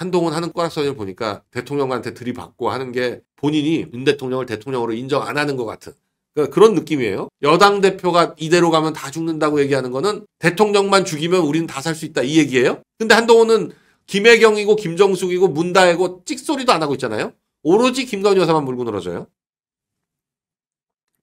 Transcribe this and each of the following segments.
한동훈 하는 꺼락서를 보니까 대통령한테 들이받고 하는 게 본인이 윤 대통령을 대통령으로 인정 안 하는 것 같은 그러니까 그런 느낌이에요. 여당 대표가 이대로 가면 다 죽는다고 얘기하는 거는 대통령만 죽이면 우리는 다 살 수 있다 이 얘기예요. 근데 한동훈은 김혜경이고 김정숙이고 문다혜고 찍소리도 안 하고 있잖아요. 오로지 김건희 여사만 물고 늘어져요.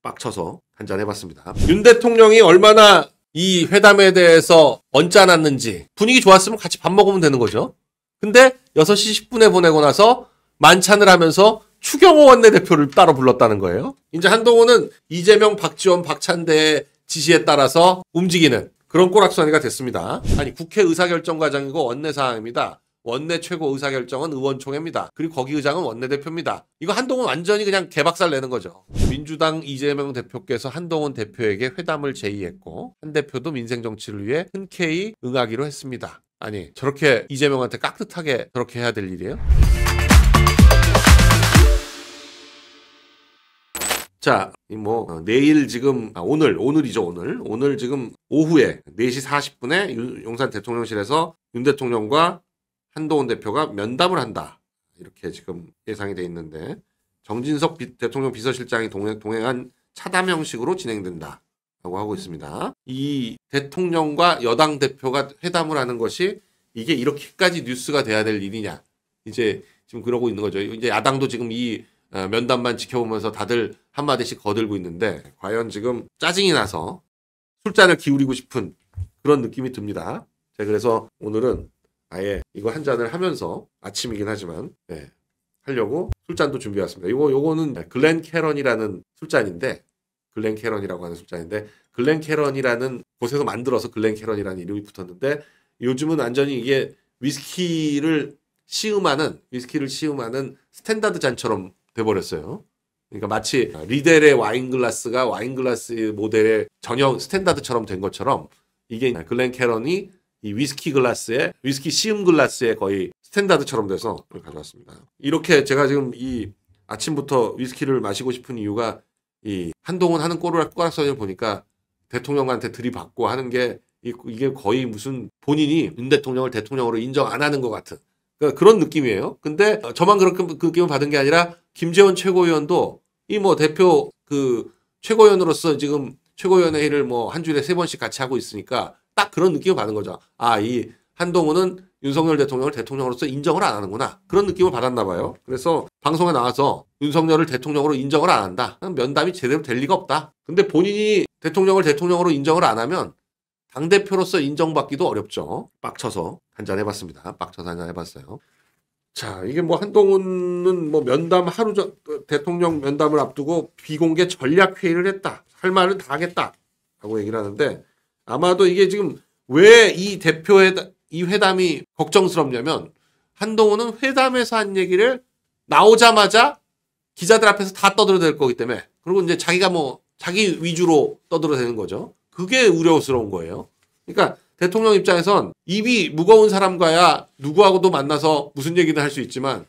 빡쳐서 한잔 해봤습니다. 윤 대통령이 얼마나 이 회담에 대해서 언짢았는지 분위기 좋았으면 같이 밥 먹으면 되는 거죠. 근데 6시 10분에 보내고 나서 만찬을 하면서 추경호 원내대표를 따로 불렀다는 거예요. 이제 한동훈은 이재명, 박지원, 박찬대의 지시에 따라서 움직이는 그런 꼬락서니가 됐습니다. 아니 국회 의사결정과장이고 원내사항입니다. 원내 최고 의사결정은 의원총회입니다. 그리고 거기 의장은 원내대표입니다. 이거 한동훈 완전히 그냥 개박살 내는 거죠. 민주당 이재명 대표께서 한동훈 대표에게 회담을 제의했고 한 대표도 민생정치를 위해 흔쾌히 응하기로 했습니다. 아니 저렇게 이재명한테 깍듯하게 저렇게 해야 될 일이에요? 자, 뭐 어, 내일 지금 아, 오늘 오늘이죠 오늘 오늘 지금 오후에 4시 40분에 유, 용산 대통령실에서 윤 대통령과 한동훈 대표가 면담을 한다 이렇게 지금 예상이 돼 있는데 정진석 비, 대통령 비서실장이 동행, 동행한 차담 형식으로 진행된다. 라고 하고 있습니다. 이 대통령과 여당 대표가 회담을 하는 것이 이게 이렇게까지 뉴스가 돼야 될 일이냐. 이제 지금 그러고 있는 거죠. 이제 야당도 지금 이 어, 면담만 지켜보면서 다들 한마디씩 거들고 있는데 과연 지금 짜증이 나서 술잔을 기울이고 싶은 그런 느낌이 듭니다. 자, 네, 그래서 오늘은 아예 이거 한 잔을 하면서 아침이긴 하지만 네, 하려고 술잔도 준비해왔습니다. 이거 요거, 거는 네, 글렌 캐런이라는 술잔인데 글렌 캐런이라고 하는 술잔인데 글렌 캐런이라는 곳에서 만들어서 글렌 캐런이라는 이름이 붙었는데 요즘은 완전히 이게 위스키를 시음하는 위스키를 시음하는 스탠다드 잔처럼 돼버렸어요. 그러니까 마치 리델의 와인 글라스가 와인 글라스 모델의 전형 스탠다드처럼 된 것처럼 이게 글렌 캐런이 이 위스키 글라스에 위스키 시음 글라스에 거의 스탠다드처럼 돼서 가져왔습니다. 이렇게 제가 지금 이 아침부터 위스키를 마시고 싶은 이유가 이 한동훈 하는 꼴을 꼬락서를 보니까 대통령한테 들이받고 하는 게 이게 거의 무슨 본인이 윤 대통령을 대통령으로 인정 안 하는 것 같은 그러니까 그런 느낌이에요. 근데 저만 그렇게 그 느낌을 받은 게 아니라 김재원 최고위원도 이 뭐 대표 그 최고위원으로서 지금 최고위원회의를 뭐 한 주일에 세 번씩 같이 하고 있으니까 딱 그런 느낌을 받은 거죠. 아, 이 한동훈은 윤석열 대통령을 대통령으로서 인정을 안 하는구나. 그런 느낌을 받았나 봐요. 그래서 방송에 나와서 윤석열을 대통령으로 인정을 안 한다. 면담이 제대로 될 리가 없다. 근데 본인이 대통령을 대통령으로 인정을 안 하면 당대표로서 인정받기도 어렵죠. 빡쳐서 한잔 해봤습니다. 빡쳐서 한잔 해봤어요. 자, 이게 뭐 한동훈은 뭐 면담 하루 전, 대통령 면담을 앞두고 비공개 전략회의를 했다. 할 말은 다 하겠다. 라고 얘기를 하는데 아마도 이게 지금 왜 이 대표에 이 회담이 걱정스럽냐면 한동훈은 회담에서 한 얘기를 나오자마자 기자들 앞에서 다 떠들어댈 거기 때문에 그리고 이제 자기가 뭐 자기 위주로 떠들어대는 거죠. 그게 우려스러운 거예요. 그러니까 대통령 입장에선 입이 무거운 사람과야 누구하고도 만나서 무슨 얘기도할 수 있지만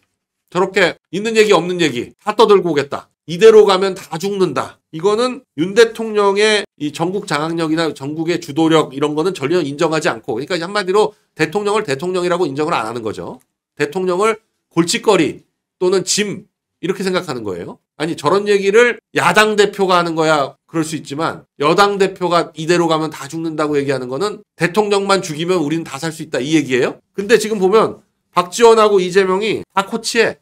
저렇게 있는 얘기 없는 얘기 다 떠들고 오겠다. 이대로 가면 다 죽는다. 이거는 윤 대통령의 이 전국 장악력이나 전국의 주도력 이런 거는 전혀 인정하지 않고 그러니까 한마디로 대통령을 대통령이라고 인정을 안 하는 거죠. 대통령을 골칫거리 또는 짐 이렇게 생각하는 거예요. 아니 저런 얘기를 야당 대표가 하는 거야 그럴 수 있지만 여당 대표가 이대로 가면 다 죽는다고 얘기하는 거는 대통령만 죽이면 우리는 다 살 수 있다 이 얘기예요. 근데 지금 보면 박지원하고 이재명이 다 코치해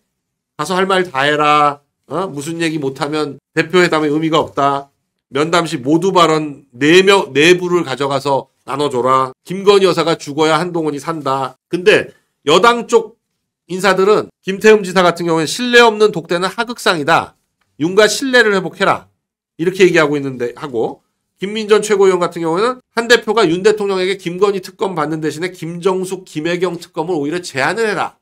가서 할 말 다 해라 어? 무슨 얘기 못하면 대표회담의 의미가 없다. 면담 시 모두 발언 4명, 내부를 가져가서 나눠줘라. 김건희 여사가 죽어야 한동훈이 산다. 근데 여당 쪽 인사들은 김태흠 지사 같은 경우에 신뢰 없는 독대는 하극상이다. 윤과 신뢰를 회복해라. 이렇게 얘기하고 있는데 하고 김민전 최고위원 같은 경우에는 한 대표가 윤 대통령에게 김건희 특검 받는 대신에 김정숙, 김혜경 특검을 오히려 제안을 해라.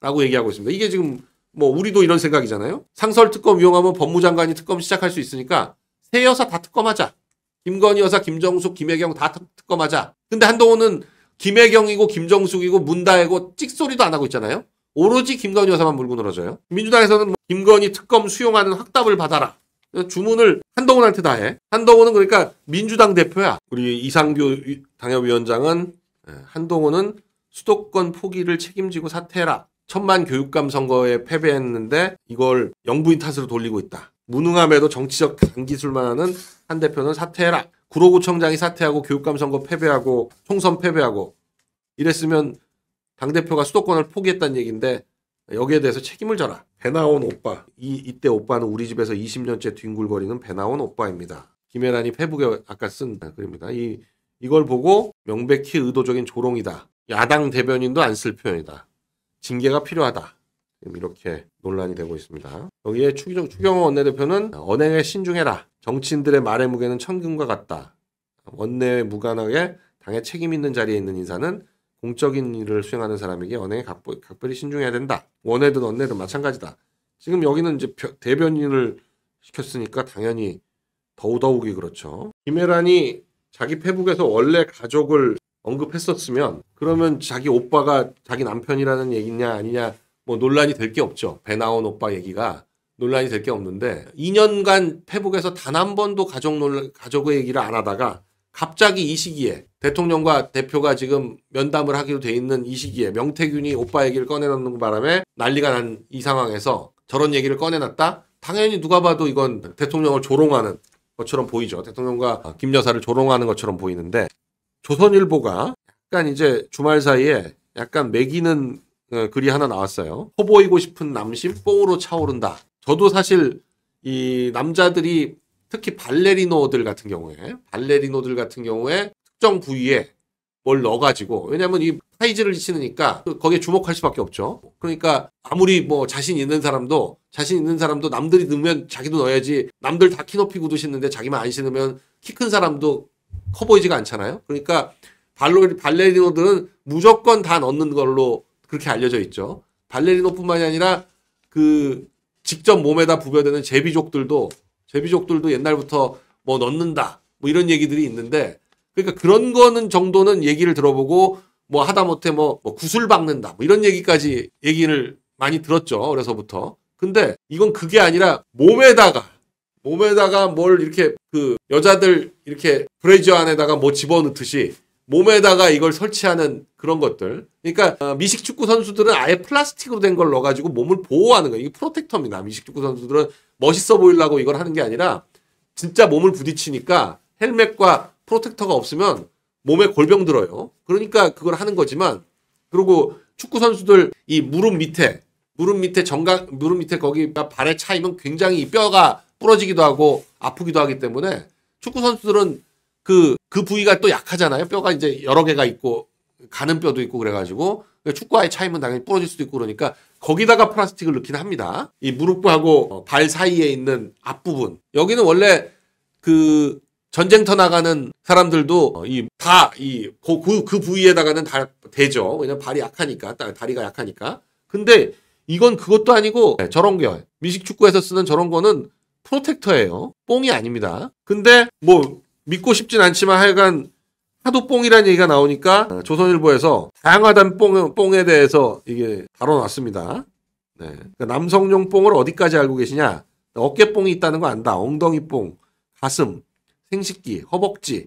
라고 얘기하고 있습니다. 이게 지금 뭐 우리도 이런 생각이잖아요. 상설 특검 이용하면 법무장관이 특검 시작할 수 있으니까 세 여사 다 특검하자. 김건희 여사, 김정숙, 김혜경 다 특, 검하자 근데 한동훈은 김혜경이고 김정숙이고 문다혜고 찍소리도 안 하고 있잖아요. 오로지 김건희 여사만 물고 늘어져요. 민주당에서는 뭐 김건희 특검 수용하는 확답을 받아라. 주문을 한동훈한테 다 해. 한동훈은 그러니까 민주당 대표야. 우리 이상규 당협위원장은 예, 한동훈은 수도권 포기를 책임지고 사퇴해라. 천만 교육감 선거에 패배했는데 이걸 영부인 탓으로 돌리고 있다. 무능함에도 정치적 감기술만 하는 한 대표는 사퇴해라. 구로구청장이 사퇴하고 교육감 선거 패배하고 총선 패배하고 이랬으면 당대표가 수도권을 포기했다는 얘기인데 여기에 대해서 책임을 져라. 배나온 오빠. 이, 이때 오빠는 우리 집에서 20년째 뒹굴거리는 배나온 오빠입니다. 김혜란이 페북에 아까 쓴 글입니다. 이, 이걸 보고 명백히 의도적인 조롱이다. 야당 대변인도 안 쓸 표현이다. 징계가 필요하다. 이렇게 논란이 되고 있습니다. 여기에 추경, 추경호 원내대표는 언행에 신중해라. 정치인들의 말의 무게는 천금과 같다. 원내에 무관하게 당의 책임 있는 자리에 있는 인사는 공적인 일을 수행하는 사람에게 언행에 각보, 각별히 신중해야 된다. 원내든 언내든 마찬가지다. 지금 여기는 이제 대변인을 시켰으니까 당연히 더더욱이 그렇죠. 김혜란이 자기 페북에서 원래 가족을 언급했었으면 그러면 자기 오빠가 자기 남편이라는 얘기냐 아니냐 뭐 논란이 될 게 없죠. 배나온 오빠 얘기가 논란이 될 게 없는데 2년간 페북에서 단 한 번도 가족 논란, 가족의 얘기를 안 하다가 갑자기 이 시기에 대통령과 대표가 지금 면담을 하기로 돼 있는 이 시기에 명태균이 오빠 얘기를 꺼내놓는 바람에 난리가 난 이 상황에서 저런 얘기를 꺼내놨다? 당연히 누가 봐도 이건 대통령을 조롱하는 것처럼 보이죠. 대통령과 김 여사를 조롱하는 것처럼 보이는데 조선일보가 약간 이제 주말 사이에 약간 매기는 어, 글이 하나 나왔어요. 호보이고 싶은 남신 뽕으로 차오른다. 저도 사실 이 남자들이 특히 발레리노들 같은 경우에 발레리노들 같은 경우에 특정 부위에 뭘 넣어가지고 왜냐면 이사이즈를 치느니까 거기에 주목할 수밖에 없죠. 그러니까 아무리 뭐 자신 있는 사람도 자신 있는 사람도 남들이 넣으면 자기도 넣어야지 남들 다 키 높이 구두 신는데 자기만 안 신으면 키 큰 사람도 커 보이지가 않잖아요. 그러니까 발로, 발레리노들은 무조건 다 넣는 걸로 그렇게 알려져 있죠. 발레리노뿐만이 아니라 그 직접 몸에다 부여되는 제비족들도 제비족들도 옛날부터 뭐 넣는다 뭐 이런 얘기들이 있는데 그러니까 그런 거는 정도는 얘기를 들어보고 뭐 하다못해 뭐, 뭐 구슬 박는다 뭐 이런 얘기까지 얘기를 많이 들었죠 어려서부터 근데 이건 그게 아니라 몸에다가 몸에다가 뭘 이렇게 그 여자들 이렇게 브레이저 안에다가 뭐 집어넣듯이 몸에다가 이걸 설치하는 그런 것들. 그러니까 어, 미식 축구 선수들은 아예 플라스틱으로 된 걸 넣어가지고 몸을 보호하는 거예요. 이게 프로텍터입니다. 미식 축구 선수들은 멋있어 보이려고 이걸 하는 게 아니라 진짜 몸을 부딪히니까 헬멧과 프로텍터가 없으면 몸에 골병 들어요. 그러니까 그걸 하는 거지만 그리고 축구 선수들 이 무릎 밑에 무릎 밑에 정강 무릎 밑에 거기가 발에 차이면 굉장히 뼈가 부러지기도 하고 아프기도 하기 때문에 축구 선수들은 그, 그 부위가 또 약하잖아요. 뼈가 이제 여러 개가 있고 가는 뼈도 있고 그래가지고 축구와의 차이면 당연히 부러질 수도 있고 그러니까 거기다가 플라스틱을 넣긴 합니다. 이 무릎하고 발 사이에 있는 앞부분. 여기는 원래 그 전쟁터 나가는 사람들도 이 다 이 그 그, 그 부위에다가는 다 되죠. 왜냐면 발이 약하니까 딱 다리가 약하니까. 근데 이건 그것도 아니고 저런 게 미식 축구에서 쓰는 저런 거는 프로텍터예요. 뽕이 아닙니다. 근데 뭐 믿고 싶진 않지만 하여간 하도 뽕이라는 얘기가 나오니까 조선일보에서 다양하단 뽕, 뽕에 대해서 이게 다뤄놨습니다. 네. 그러니까 남성용 뽕을 어디까지 알고 계시냐? 어깨 뽕이 있다는 거 안다. 엉덩이 뽕, 가슴, 생식기, 허벅지.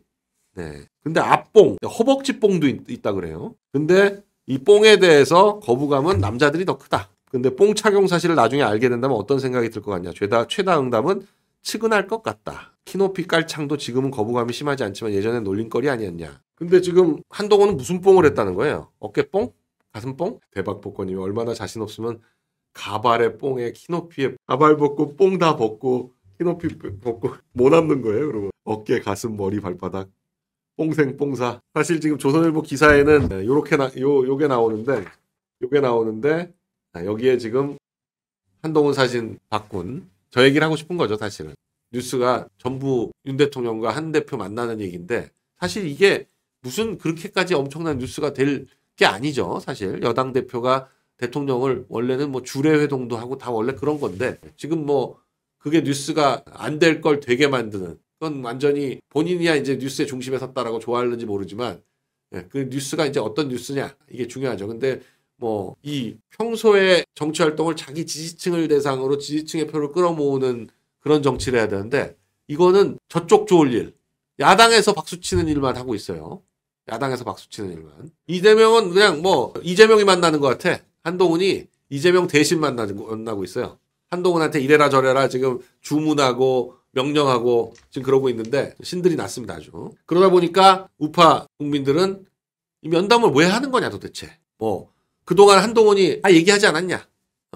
네. 근데 앞뽕, 허벅지 뽕도 있, 다 그래요. 근데 이 뽕에 대해서 거부감은 남자들이 더 크다. 근데 뽕 착용 사실을 나중에 알게 된다면 어떤 생각이 들 것 같냐? 최다 최다 응답은 측은할 것 같다. 키높이 깔창도 지금은 거부감이 심하지 않지만 예전엔 놀림거리 아니었냐? 근데 지금 한동훈은 무슨 뽕을 했다는 거예요? 어깨 뽕? 가슴 뽕? 대박 복권이 얼마나 자신 없으면 가발에 뽕에 키높이에 가발 벗고 뽕 다 벗고 키높이 벗고 뭐 남는 거예요? 그러면 어깨, 가슴, 머리, 발바닥 뽕생 뽕사. 사실 지금 조선일보 기사에는 네, 요렇게 나, 요 요게 나오는데 요게 나오는데 여기에 지금 한동훈 사진 바꾼 저 얘기를 하고 싶은 거죠, 사실은. 뉴스가 전부 윤 대통령과 한 대표 만나는 얘기인데 사실 이게 무슨 그렇게까지 엄청난 뉴스가 될 게 아니죠, 사실. 여당 대표가 대통령을 원래는 뭐 주례 회동도 하고 다 원래 그런 건데 지금 뭐 그게 뉴스가 안 될 걸 되게 만드는 그건 완전히 본인이야 이제 뉴스의 중심에 섰다라고 좋아하는지 모르지만 예, 그 뉴스가 이제 어떤 뉴스냐 이게 중요하죠. 근데 뭐이 평소에 정치 활동을 자기 지지층을 대상으로 지지층의 표를 끌어모으는 그런 정치를 해야 되는데 이거는 저쪽 좋을 일 야당에서 박수치는 일만 하고 있어요. 야당에서 박수치는 일만. 이재명은 그냥 뭐 이재명이 만나는 것 같아. 한동훈이 이재명 대신 만나고 있어요. 한동훈한테 이래라 저래라 지금 주문하고 명령하고 지금 그러고 있는데 신들이 났습니다 아주. 그러다 보니까 우파 국민들은 이 면담을 왜 하는 거냐 도대체. 뭐 그동안 한동훈이 아 얘기하지 않았냐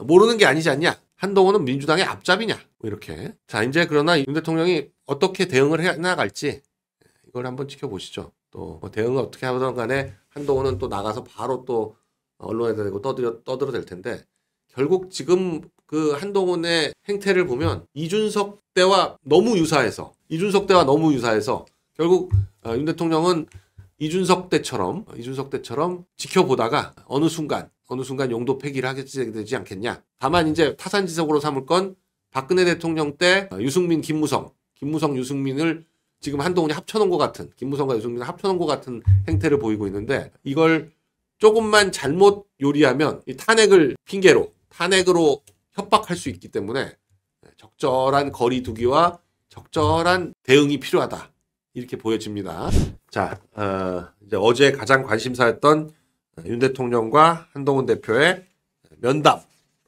모르는 게 아니지 않냐 한동훈은 민주당의 앞잡이냐 뭐 이렇게 자 이제 그러나 윤 대통령이 어떻게 대응을 해 나갈지 이걸 한번 지켜보시죠 또뭐 대응을 어떻게 하든 간에 한동훈은 또 나가서 바로 또 언론에 대고 떠들어 떠들어 될 텐데 결국 지금 그 한동훈의 행태를 보면 이준석 때와 너무 유사해서 이준석 때와 너무 유사해서 결국 어, 윤 대통령은 이준석 때처럼 이준석 때처럼 지켜보다가 어느 순간 어느 순간 용도 폐기를 하게 되지 않겠냐. 다만 이제 타산지석으로 삼을 건 박근혜 대통령 때 유승민, 김무성, 김무성, 유승민을 지금 한동훈이 합쳐놓은 것 같은 김무성과 유승민을 합쳐놓은 것 같은 행태를 보이고 있는데 이걸 조금만 잘못 요리하면 이 탄핵을 핑계로 탄핵으로 협박할 수 있기 때문에 적절한 거리두기와 적절한 대응이 필요하다 이렇게 보여집니다. 자, 어, 이제 어제 가장 관심사였던 윤 대통령과 한동훈 대표의 면담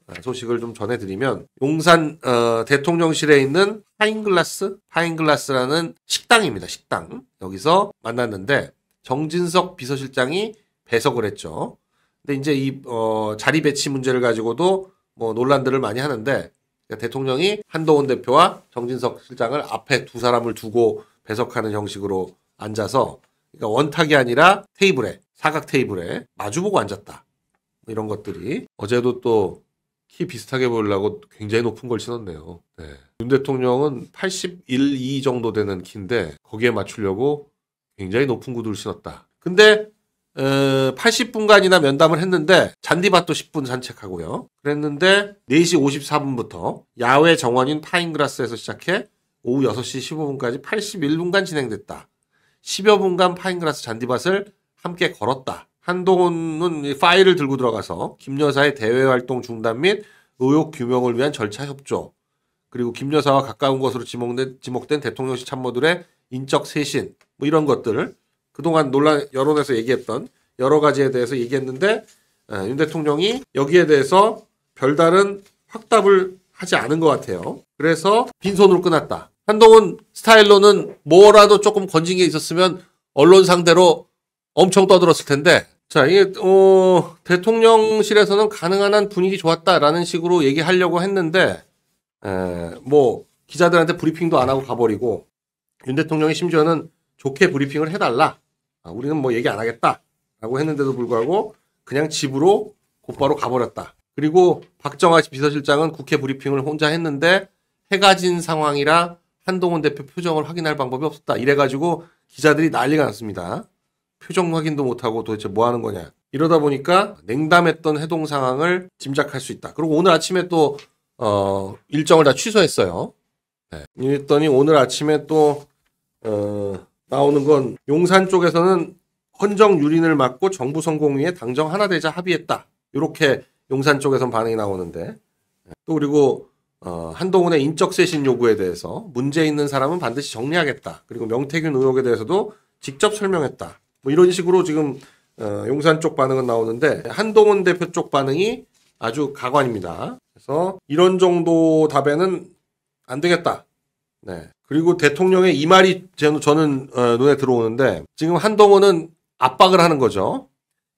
어, 소식을 좀 전해드리면 용산 어, 대통령실에 있는 파인글라스 파인글라스라는 식당입니다. 식당 여기서 만났는데 정진석 비서실장이 배석을 했죠. 근데 이제 이 어, 자리 배치 문제를 가지고도 뭐 논란들을 많이 하는데 대통령이 한동훈 대표와 정진석 실장을 앞에 두 사람을 두고 배석하는 형식으로 앉아서 그러니까 원탁이 아니라 테이블에 사각 테이블에 마주보고 앉았다. 뭐 이런 것들이 어제도 또 키 비슷하게 보려고 굉장히 높은 걸 신었네요. 네. 윤 대통령은 81, 2 정도 되는 키인데 거기에 맞추려고 굉장히 높은 구두를 신었다. 근데 80분간이나 어, 면담을 했는데 잔디밭도 10분 산책하고요. 그랬는데 4시 54분부터 야외 정원인 파인그라스에서 시작해 오후 6시 15분까지 81분간 진행됐다. 10여 분간 파인그라스 잔디밭을 함께 걸었다. 한동훈은 파일을 들고 들어가서 김 여사의 대외 활동 중단 및 의혹 규명을 위한 절차 협조 그리고 김 여사와 가까운 것으로 지목된, 지목된 대통령실 참모들의 인적 쇄신 뭐 이런 것들을 그동안 논란 여론에서 얘기했던 여러 가지에 대해서 얘기했는데 아, 윤 대통령이 여기에 대해서 별다른 확답을 하지 않은 것 같아요. 그래서 빈손으로 끝났다. 한동훈 스타일로는 뭐라도 조금 건진 게 있었으면 언론 상대로 엄청 떠들었을 텐데 자 이게 어, 대통령실에서는 가능한 한 분위기 좋았다라는 식으로 얘기하려고 했는데 에, 뭐 기자들한테 브리핑도 안 하고 가버리고 윤 대통령이 심지어는 좋게 브리핑을 해달라 아, 우리는 뭐 얘기 안 하겠다라고 했는데도 불구하고 그냥 집으로 곧바로 가버렸다 그리고 박정아 비서실장은 국회 브리핑을 혼자 했는데 해가 진 상황이라 한동훈 대표 표정을 확인할 방법이 없었다. 이래가지고 기자들이 난리가 났습니다. 표정 확인도 못하고 도대체 뭐 하는 거냐. 이러다 보니까 냉담했던 해동 상황을 짐작할 수 있다. 그리고 오늘 아침에 또, 어, 일정을 다 취소했어요. 네. 이랬더니 오늘 아침에 또, 어, 나오는 건 용산 쪽에서는 헌정 유린을 막고 정부 성공 위에 당정 하나 되자 합의했다. 이렇게 용산 쪽에서 반응이 나오는데 네. 또 그리고 어, 한동훈의 인적쇄신 요구에 대해서 문제 있는 사람은 반드시 정리하겠다. 그리고 명태균 의혹에 대해서도 직접 설명했다. 뭐 이런 식으로 지금 어, 용산 쪽 반응은 나오는데 한동훈 대표 쪽 반응이 아주 가관입니다. 그래서 이런 정도 답에는 안 되겠다. 네. 그리고 대통령의 이 말이 저는 어, 눈에 들어오는데 지금 한동훈은 압박을 하는 거죠.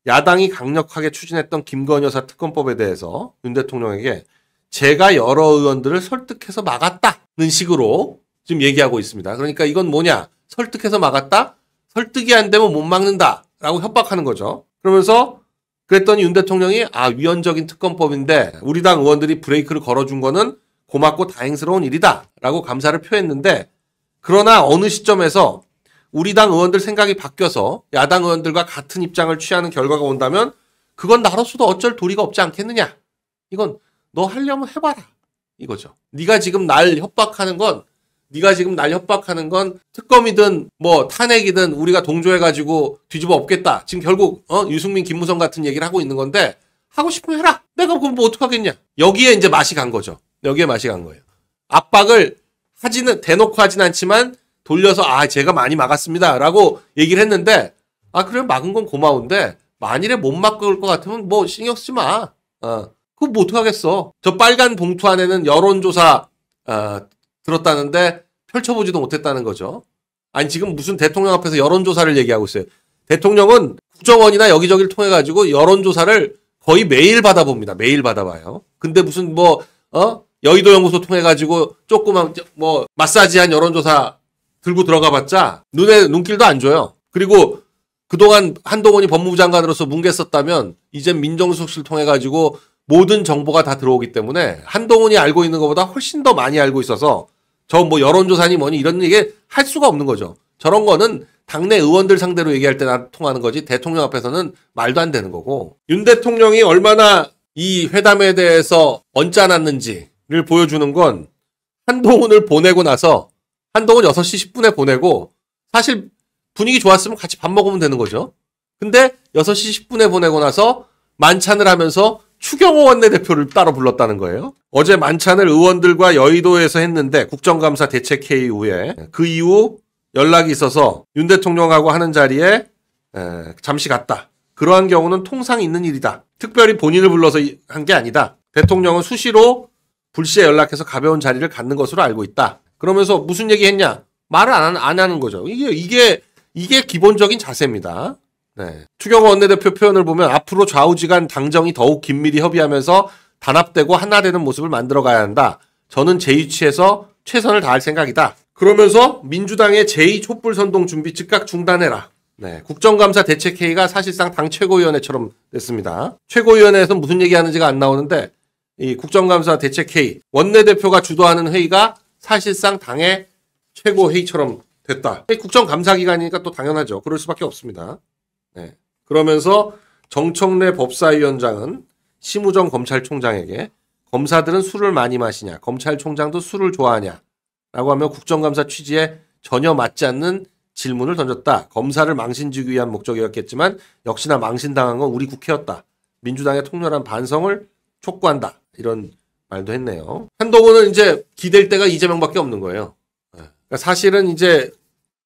야당이 강력하게 추진했던 김건희 여사 특검법에 대해서 윤 대통령에게 제가 여러 의원들을 설득해서 막았다는 식으로 지금 얘기하고 있습니다. 그러니까 이건 뭐냐? 설득해서 막았다? 설득이 안 되면 못 막는다라고 협박하는 거죠. 그러면서 그랬더니 윤 대통령이 아 위헌적인 특검법인데 우리 당 의원들이 브레이크를 걸어준 거는 고맙고 다행스러운 일이다라고 감사를 표했는데 그러나 어느 시점에서 우리 당 의원들 생각이 바뀌어서 야당 의원들과 같은 입장을 취하는 결과가 온다면 그건 나로서도 어쩔 도리가 없지 않겠느냐. 이건 너 하려면 해봐라 이거죠. 네가 지금 날 협박하는 건 네가 지금 날 협박하는 건 특검이든 뭐 탄핵이든 우리가 동조해가지고 뒤집어 엎겠다. 지금 결국 어? 유승민, 김무성 같은 얘기를 하고 있는 건데 하고 싶으면 해라. 내가 그럼 뭐 어떡하겠냐. 여기에 이제 맛이 간 거죠. 여기에 맛이 간 거예요. 압박을 하지는 대놓고 하진 않지만 돌려서 아 제가 많이 막았습니다라고 얘기를 했는데 아 그래 막은 건 고마운데 만일에 못 막을 것 같으면 뭐 신경 쓰지 마. 어. 그럼뭐 어떡하겠어. 저 빨간 봉투 안에는 여론조사 어, 들었다는데 펼쳐보지도 못했다는 거죠. 아니 지금 무슨 대통령 앞에서 여론조사를 얘기하고 있어요. 대통령은 국정원이나 여기저기를 통해 가지고 여론조사를 거의 매일 받아봅니다. 매일 받아봐요. 근데 무슨 뭐 어? 여의도 연구소 통해 가지고 조그만 뭐 마사지한 여론조사 들고 들어가봤자 눈에 눈길도 안 줘요. 그리고 그동안 한동훈이 법무부 장관으로서 뭉개썼다면 이젠 민정수석실 통해 가지고 모든 정보가 다 들어오기 때문에 한동훈이 알고 있는 것보다 훨씬 더 많이 알고 있어서 저 뭐 여론조사니 뭐니 이런 얘기 할 수가 없는 거죠. 저런 거는 당내 의원들 상대로 얘기할 때나 통하는 거지 대통령 앞에서는 말도 안 되는 거고 윤 대통령이 얼마나 이 회담에 대해서 언짢았는지를 보여주는 건 한동훈을 보내고 나서 한동훈 6시 10분에 보내고 사실 분위기 좋았으면 같이 밥 먹으면 되는 거죠. 근데 6시 10분에 보내고 나서 만찬을 하면서 추경호 원내대표를 따로 불렀다는 거예요. 어제 만찬을 의원들과 여의도에서 했는데 국정감사 대책회의 후에 그 이후 연락이 있어서 윤 대통령하고 하는 자리에 잠시 갔다. 그러한 경우는 통상 있는 일이다. 특별히 본인을 불러서 한 게 아니다. 대통령은 수시로 불시에 연락해서 가벼운 자리를 갖는 것으로 알고 있다. 그러면서 무슨 얘기했냐? 말을 안, 안 하는 거죠. 이게 이게 이게 기본적인 자세입니다. 네. 추경호 원내대표 표현을 보면 앞으로 좌우지간 당정이 더욱 긴밀히 협의하면서 단합되고 하나되는 모습을 만들어가야 한다. 저는 제 위치에서 최선을 다할 생각이다. 그러면서 민주당의 제2 촛불 선동 준비 즉각 중단해라. 네, 국정감사 대책회의가 사실상 당 최고위원회처럼 됐습니다. 최고위원회에서 무슨 얘기하는지가 안 나오는데 이 국정감사 대책회의 원내대표가 주도하는 회의가 사실상 당의 최고회의처럼 됐다. 국정감사 기간이니까 또 당연하죠. 그럴 수밖에 없습니다. 네. 그러면서 정청래 법사위원장은 심우정 검찰총장에게 검사들은 술을 많이 마시냐, 검찰총장도 술을 좋아하냐, 라고 하며 국정감사 취지에 전혀 맞지 않는 질문을 던졌다. 검사를 망신주기 위한 목적이었겠지만 역시나 망신당한 건 우리 국회였다. 민주당의 통렬한 반성을 촉구한다. 이런 말도 했네요. 한동훈은 이제 기댈 때가 이재명밖에 없는 거예요. 네. 그러니까 사실은 이제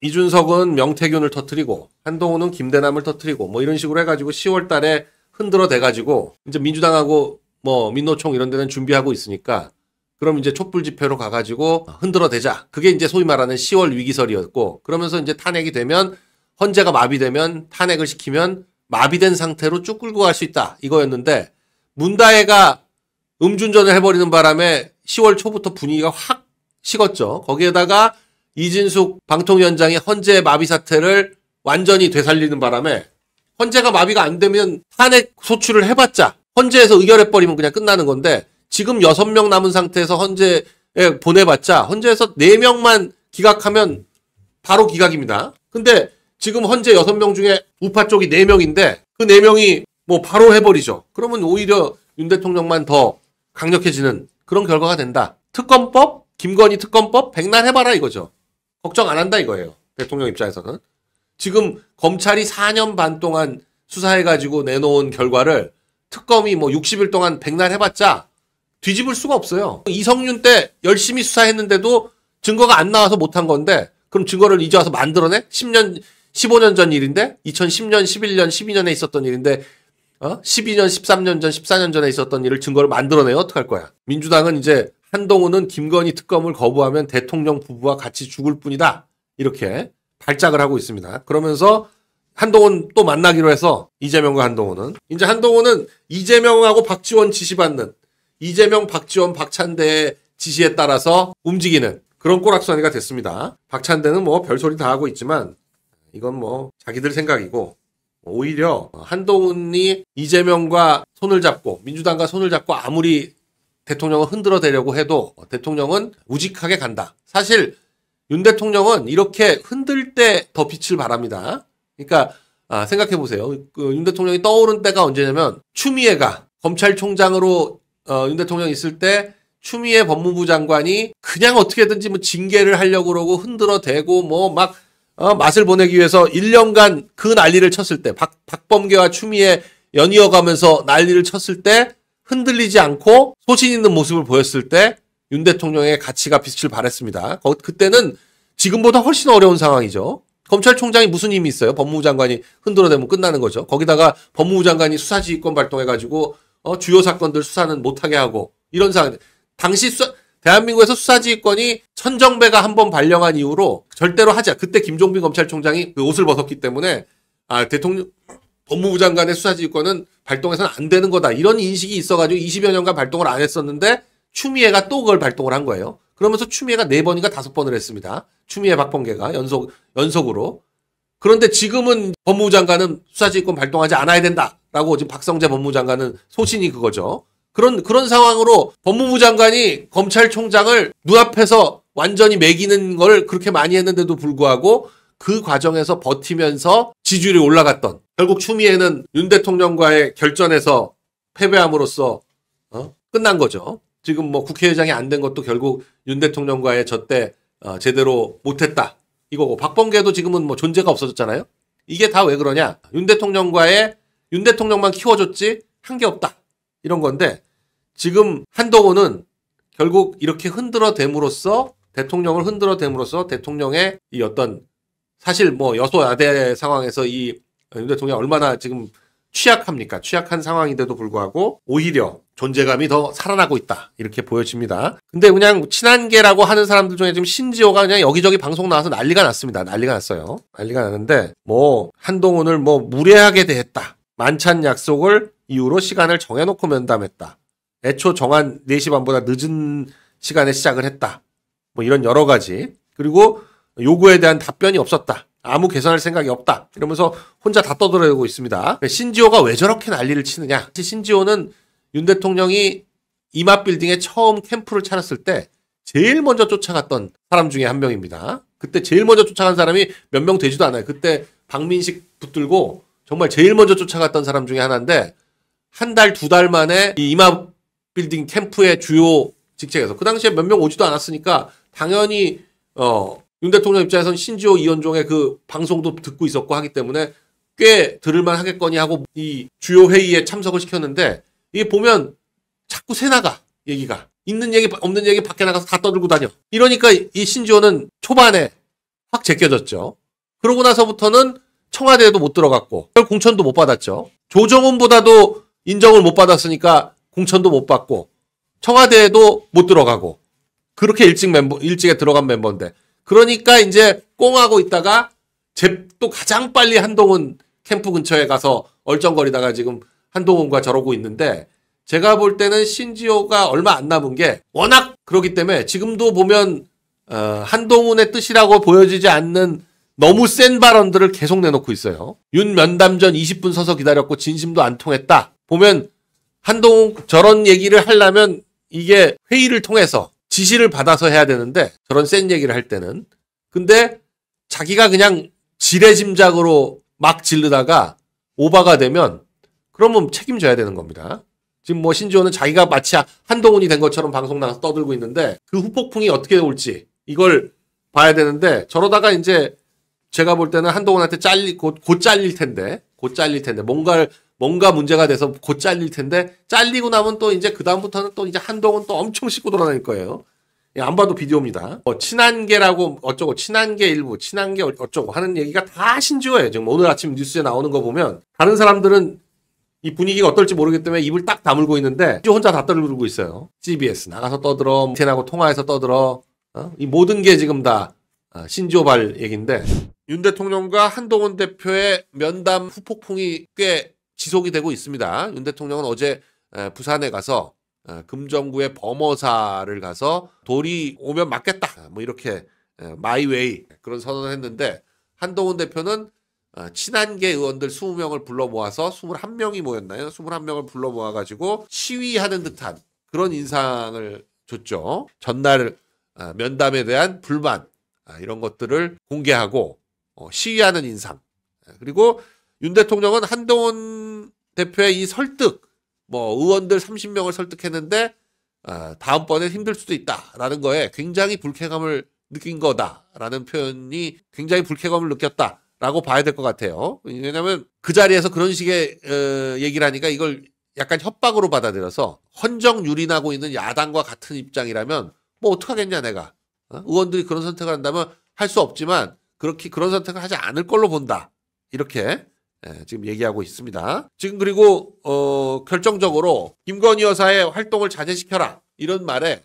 이준석은 명태균을 터트리고 한동훈은 김대남을 터트리고 뭐 이런 식으로 해가지고 10월 달에 흔들어 대가지고 이제 민주당하고 뭐 민노총 이런 데는 준비하고 있으니까 그럼 이제 촛불 집회로 가가지고 흔들어 대자. 그게 이제 소위 말하는 10월 위기설이었고 그러면서 이제 탄핵이 되면 헌재가 마비되면 탄핵을 시키면 마비된 상태로 쭉 끌고 갈 수 있다 이거였는데 문다혜가 음주운전을 해버리는 바람에 10월 초부터 분위기가 확 식었죠. 거기에다가 이진숙 방통위원장의 헌재 마비 사태를 완전히 되살리는 바람에 헌재가 마비가 안 되면 탄핵 소추를 해봤자 헌재에서 의결해버리면 그냥 끝나는 건데 지금 6명 남은 상태에서 헌재에 보내봤자 헌재에서 4명만 기각하면 바로 기각입니다. 근데 지금 헌재 6명 중에 우파 쪽이 4명인데그4명이뭐 바로 해버리죠. 그러면 오히려 윤 대통령만 더 강력해지는 그런 결과가 된다. 특검법, 김건희 특검법 백날 해봐라 이거죠. 걱정 안 한다 이거예요. 대통령 입장에서는. 지금 검찰이 4년 반 동안 수사해가지고 내놓은 결과를 특검이 뭐 60일 동안 백날 해봤자 뒤집을 수가 없어요. 이성윤 때 열심히 수사했는데도 증거가 안 나와서 못한 건데 그럼 증거를 이제 와서 만들어내? 10년, 15년 전 일인데 2010년, 11년, 12년에 있었던 일인데 어? 12년, 13년 전, 14년 전에 있었던 일을 증거를 만들어내요? 어떡할 거야? 민주당은 이제 한동훈은 김건희 특검을 거부하면 대통령 부부와 같이 죽을 뿐이다. 이렇게 발작을 하고 있습니다. 그러면서 한동훈 또 만나기로 해서 이재명과 한동훈은 이제 한동훈은 이재명하고 박지원 지시받는 이재명, 박지원, 박찬대의 지시에 따라서 움직이는 그런 꼬락서니가 됐습니다. 박찬대는 뭐 별소리 다 하고 있지만 이건 뭐 자기들 생각이고 오히려 한동훈이 이재명과 손을 잡고 민주당과 손을 잡고 아무리 대통령을 흔들어 대려고 해도 대통령은 우직하게 간다. 사실 윤 대통령은 이렇게 흔들 때 더 빛을 바랍니다. 그러니까 아, 생각해 보세요. 그윤 대통령이 떠오른 때가 언제냐면 추미애가 검찰총장으로 어, 윤 대통령 있을 때 추미애 법무부 장관이 그냥 어떻게든지 뭐 징계를 하려고 그러고 흔들어 대고 뭐막 어, 맛을 보내기 위해서 1년간 그 난리를 쳤을 때 박, 박범계와 추미애 연이어 가면서 난리를 쳤을 때 흔들리지 않고 소신 있는 모습을 보였을 때 윤 대통령의 가치가 빛을 발했습니다. 그때는 지금보다 훨씬 어려운 상황이죠. 검찰총장이 무슨 힘이 있어요? 법무부 장관이 흔들어대면 끝나는 거죠. 거기다가 법무부 장관이 수사지휘권 발동해가지고 어, 주요 사건들 수사는 못하게 하고 이런 상황. 당시 수 대한민국에서 수사지휘권이 천정배가 한 번 발령한 이후로 절대로 하자. 그때 김종빈 검찰총장이 그 옷을 벗었기 때문에 아 대통령 법무부 장관의 수사지휘권은 발동해서는 안 되는 거다. 이런 인식이 있어가지고 20여 년간 발동을 안 했었는데 추미애가 또 그걸 발동을 한 거예요. 그러면서 추미애가 4 번인가 5 번을 했습니다. 추미애 박범계가 연속 연속으로. 그런데 지금은 법무부 장관은 수사지휘권 발동하지 않아야 된다라고 지금 박성재 법무부 장관은 소신이 그거죠. 그런 그런 상황으로 법무부 장관이 검찰총장을 눈앞에서 완전히 매기는 걸 그렇게 많이 했는데도 불구하고 그 과정에서 버티면서 지지율이 올라갔던 결국 추미애는 윤 대통령과의 결전에서 패배함으로써 어? 끝난 거죠. 지금 뭐 국회의장이 안 된 것도 결국 윤 대통령과의 저때 어, 제대로 못했다 이거고 박범계도 지금은 뭐 존재가 없어졌잖아요. 이게 다 왜 그러냐? 윤 대통령과의 윤 대통령만 키워줬지 한 게 없다 이런 건데 지금 한동훈은 결국 이렇게 흔들어 댐으로써 대통령을 흔들어 댐으로써 대통령의 이 어떤 사실 뭐 여소야대 상황에서 이 윤 대통령이 얼마나 지금 취약합니까? 취약한 상황인데도 불구하고 오히려 존재감이 더 살아나고 있다. 이렇게 보여집니다. 근데 그냥 친한계라고 하는 사람들 중에 지금 신지호가 그냥 여기저기 방송 나와서 난리가 났습니다. 난리가 났어요. 난리가 났는데 뭐 한동훈을 뭐 무례하게 대했다. 만찬 약속을 이후로 시간을 정해놓고 면담했다. 애초 정한 4시 반보다 늦은 시간에 시작을 했다. 뭐 이런 여러 가지. 그리고 요구에 대한 답변이 없었다. 아무 개선할 생각이 없다. 이러면서 혼자 다 떠들어대고 있습니다. 신지호가 왜 저렇게 난리를 치느냐. 신지호는 윤 대통령이 이마 빌딩에 처음 캠프를 차렸을 때 제일 먼저 쫓아갔던 사람 중에 한 명입니다. 그때 제일 먼저 쫓아간 사람이 몇 명 되지도 않아요. 그때 박민식 붙들고 정말 제일 먼저 쫓아갔던 사람 중에 하나인데 한 달, 두 달 만에 이 이마 빌딩 캠프의 주요 직책에서 그 당시에 몇 명 오지도 않았으니까 당연히 어윤 대통령 입장에선 신지호 이현종의 그 방송도 듣고 있었고 하기 때문에 꽤 들을만 하겠거니 하고 이 주요 회의에 참석을 시켰는데 이게 보면 자꾸 새나가 얘기가 있는 얘기 없는 얘기 밖에 나가서 다 떠들고 다녀 이러니까 이 신지호는 초반에 확 제껴졌죠 그러고 나서부터는 청와대에도 못 들어갔고 공천도 못 받았죠 조정훈보다도 인정을 못 받았으니까 공천도 못 받고 청와대에도 못 들어가고 그렇게 일찍 멤버 일찍에 들어간 멤버인데 그러니까 이제 꽁하고 있다가 잽또 가장 빨리 한동훈 캠프 근처에 가서 얼쩡거리다가 지금 한동훈과 저러고 있는데 제가 볼 때는 신지호가 얼마 안 남은 게 워낙 그러기 때문에 지금도 보면 어, 한동훈의 뜻이라고 보여지지 않는 너무 센 발언들을 계속 내놓고 있어요. 윤 면담 전 20분 서서 기다렸고 진심도 안 통했다. 보면 한동훈 저런 얘기를 하려면 이게 회의를 통해서 지시를 받아서 해야 되는데 저런 센 얘기를 할 때는 근데 자기가 그냥 지레짐작으로 막 질르다가 오바가 되면 그러면 책임져야 되는 겁니다. 지금 뭐 신지호는 자기가 마치 한동훈이 된 것처럼 방송 나가서 떠들고 있는데 그 후폭풍이 어떻게 올지 이걸 봐야 되는데 저러다가 이제 제가 볼 때는 한동훈한테 잘리 곧, 곧 잘릴 텐데 곧짤릴 텐데 뭔가를 뭔가 문제가 돼서 곧 잘릴 텐데 잘리고 나면 또 이제 그 다음부터는 또 이제 한동은또 엄청 씻고 돌아다닐 거예요. 예, 안 봐도 비디오입니다. 뭐 친한계라고 어쩌고 친한계 일부 친한계 어, 어쩌고 하는 얘기가 다 신지어예요. 지금 오늘 아침 뉴스에 나오는 거 보면 다른 사람들은 이 분위기가 어떨지 모르기 때문에 입을 딱 다물고 있는데 혼자 다 떠들고 있어요. CBS 나가서 떠들어, 미텐하고 통화해서 떠들어. 어? 이 모든 게 지금 다 어, 신조발 얘기인데 윤 대통령과 한동훈 대표의 면담 후폭풍이 꽤 지속이 되고 있습니다. 윤 대통령은 어제 부산에 가서 금정구의 범어사를 가서 돌이 오면 맞겠다. 뭐 이렇게 마이웨이 그런 선언을 했는데 한동훈 대표는 어, 친한계 의원들 20명을 불러 모아서 21명이 모였나요? 21명을 불러 모아 가지고 시위하는 듯한 그런 인상을 줬죠. 전날 어, 면담에 대한 불만 아, 이런 것들을 공개하고 어, 시위하는 인상 그리고 윤 대통령은 한동훈 대표의 이 설득, 뭐 의원들 30명을 설득했는데 아, 어, 다음번에 힘들 수도 있다라는 거에 굉장히 불쾌감을 느낀 거다라는 표현이 굉장히 불쾌감을 느꼈다라고 봐야 될 것 같아요. 왜냐하면 그 자리에서 그런 식의 어, 얘기를 하니까 이걸 약간 협박으로 받아들여서 헌정 유린하고 있는 야당과 같은 입장이라면 뭐 어떡하겠냐 내가 어? 의원들이 그런 선택을 한다면 할 수 없지만 그렇게 그런 선택을 하지 않을 걸로 본다 이렇게 예, 지금 얘기하고 있습니다. 지금 그리고 어, 결정적으로 김건희 여사의 활동을 자제시켜라 이런 말에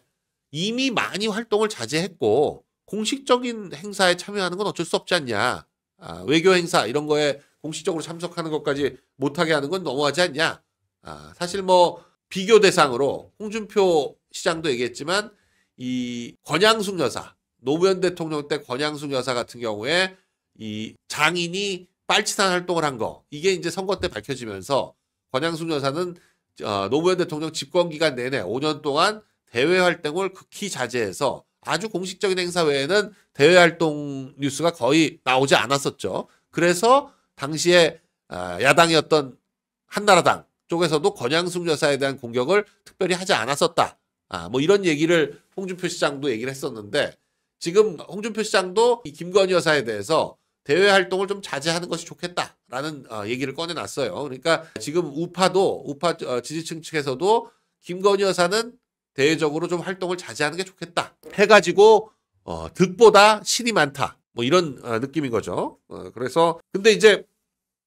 이미 많이 활동을 자제했고 공식적인 행사에 참여하는 건 어쩔 수 없지 않냐. 아, 외교 행사 이런 거에 공식적으로 참석하는 것까지 못하게 하는 건 너무하지 않냐. 아, 사실 뭐 비교 대상으로 홍준표 시장도 얘기했지만 이 권양숙 여사 노무현 대통령 때 권양숙 여사 같은 경우에 이 장인이 빨치산 활동을 한 거. 이게 이제 선거 때 밝혀지면서 권양숙 여사는 어, 노무현 대통령 집권 기간 내내 5년 동안 대외 활동을 극히 자제해서 아주 공식적인 행사 외에는 대외 활동 뉴스가 거의 나오지 않았었죠. 그래서 당시에 아, 야당이었던 한나라당 쪽에서도 권양숙 여사에 대한 공격을 특별히 하지 않았었다. 아, 뭐 이런 얘기를 홍준표 시장도 얘기를 했었는데 지금 홍준표 시장도 이 김건희 여사에 대해서 대외 활동을 좀 자제하는 것이 좋겠다라는 어, 얘기를 꺼내놨어요. 그러니까 지금 우파도 우파 어, 지지층 측에서도 김건희 여사는 대외적으로 좀 활동을 자제하는 게 좋겠다. 해가지고 어, 득보다 신이 많다. 뭐 이런 어, 느낌인 거죠. 어, 그래서 근데 이제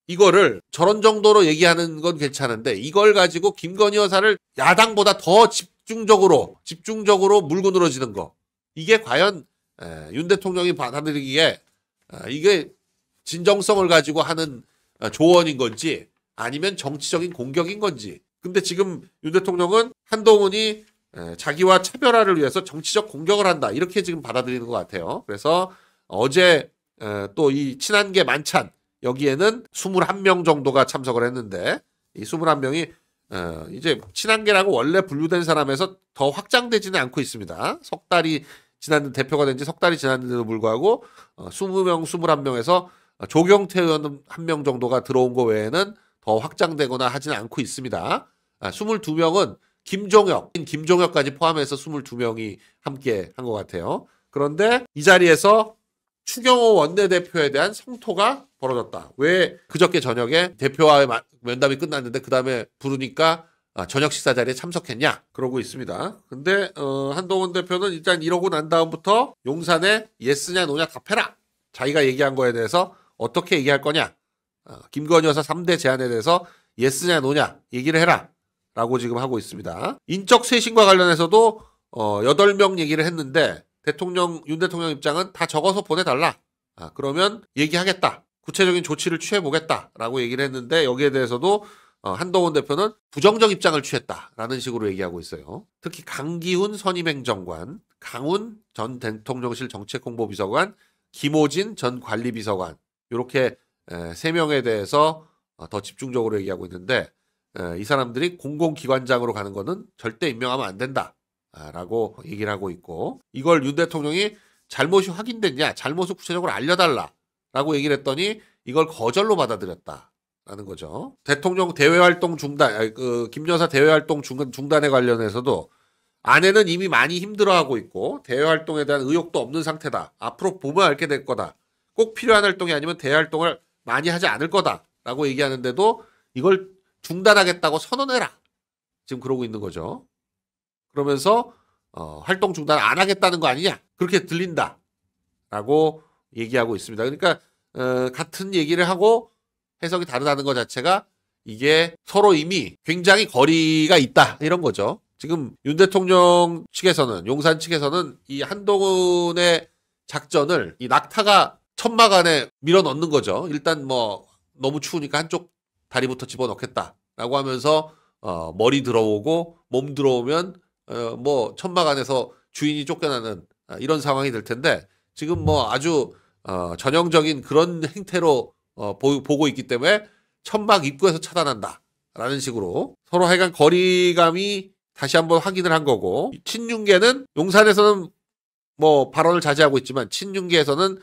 이거를 저런 정도로 얘기하는 건 괜찮은데 이걸 가지고 김건희 여사를 야당보다 더 집중적으로 집중적으로 물고 늘어지는 거 이게 과연 에, 윤 대통령이 받아들이기에 아, 이게 진정성을 가지고 하는 어, 조언인 건지 아니면 정치적인 공격인 건지. 근데 지금 윤 대통령은 한동훈이 자기와 차별화를 위해서 정치적 공격을 한다. 이렇게 지금 받아들이는 것 같아요. 그래서 어제 또 이 친한계 만찬 여기에는 21명 정도가 참석을 했는데 이 21명이 어, 이제 친한계라고 원래 분류된 사람에서 더 확장되지는 않고 있습니다. 석 달이 지난 대표가 된 지 석 달이 지났는데도 불구하고 어, 20명, 21명에서 어, 조경태 의원 한 명 정도가 들어온 거 외에는 더 확장되거나 하지는 않고 있습니다. 아, 22명은 김종혁, 김종혁까지 포함해서 22명이 함께 한 것 같아요. 그런데 이 자리에서 추경호 원내대표에 대한 성토가 벌어졌다. 왜 그저께 저녁에 대표와의 면담이 끝났는데 그 다음에 부르니까 아, 저녁 식사 자리에 참석했냐 그러고 있습니다. 근데 어, 한동훈 대표는 일단 이러고 난 다음부터 용산에 예스냐 노냐 답해라. 자기가 얘기한 거에 대해서 어떻게 얘기할 거냐. 어, 김건희 여사 3대 제안에 대해서 예스냐 노냐 얘기를 해라. 라고 지금 하고 있습니다. 인적 쇄신과 관련해서도 어, 8명 얘기를 했는데 대통령 윤 대통령 입장은 다 적어서 보내달라. 아, 그러면 얘기하겠다. 구체적인 조치를 취해보겠다라고 얘기를 했는데 여기에 대해서도 어, 한동훈 대표는 부정적 입장을 취했다라는 식으로 얘기하고 있어요. 특히 강기훈 선임행정관, 강훈 전 대통령실 정책홍보비서관, 김호진 전 관리비서관 이렇게 세 명에 대해서 어, 더 집중적으로 얘기하고 있는데 이 사람들이 공공기관장으로 가는 것은 절대 임명하면 안 된다라고 얘기를 하고 있고 이걸 윤 대통령이 잘못이 확인됐냐 잘못을 구체적으로 알려달라라고 얘기를 했더니 이걸 거절로 받아들였다. 라는 거죠. 대통령 대외활동 중단, 그 김여사 대외활동 중단에 관련해서도 아내는 이미 많이 힘들어하고 있고 대외활동에 대한 의욕도 없는 상태다. 앞으로 보면 알게 될 거다. 꼭 필요한 활동이 아니면 대외활동을 많이 하지 않을 거다라고 얘기하는데도 이걸 중단하겠다고 선언해라. 지금 그러고 있는 거죠. 그러면서 어, 활동 중단 안 하겠다는 거 아니냐? 그렇게 들린다라고 얘기하고 있습니다. 그러니까 어, 같은 얘기를 하고 해석이 다르다는 것 자체가 이게 서로 이미 굉장히 거리가 있다 이런 거죠. 지금 윤 대통령 측에서는 용산 측에서는 이 한동훈의 작전을 이 낙타가 천막 안에 밀어 넣는 거죠. 일단 뭐 너무 추우니까 한쪽 다리부터 집어 넣겠다라고 하면서 어, 머리 들어오고 몸 들어오면 어, 뭐 천막 안에서 주인이 쫓겨나는 아, 이런 상황이 될 텐데 지금 뭐 아주 어, 전형적인 그런 행태로 어, 보, 보고 있기 때문에 천막 입구에서 차단한다라는 식으로 서로 하여간 거리감이 다시 한번 확인을 한 거고 친윤계는 용산에서는 뭐 발언을 자제하고 있지만 친윤계에서는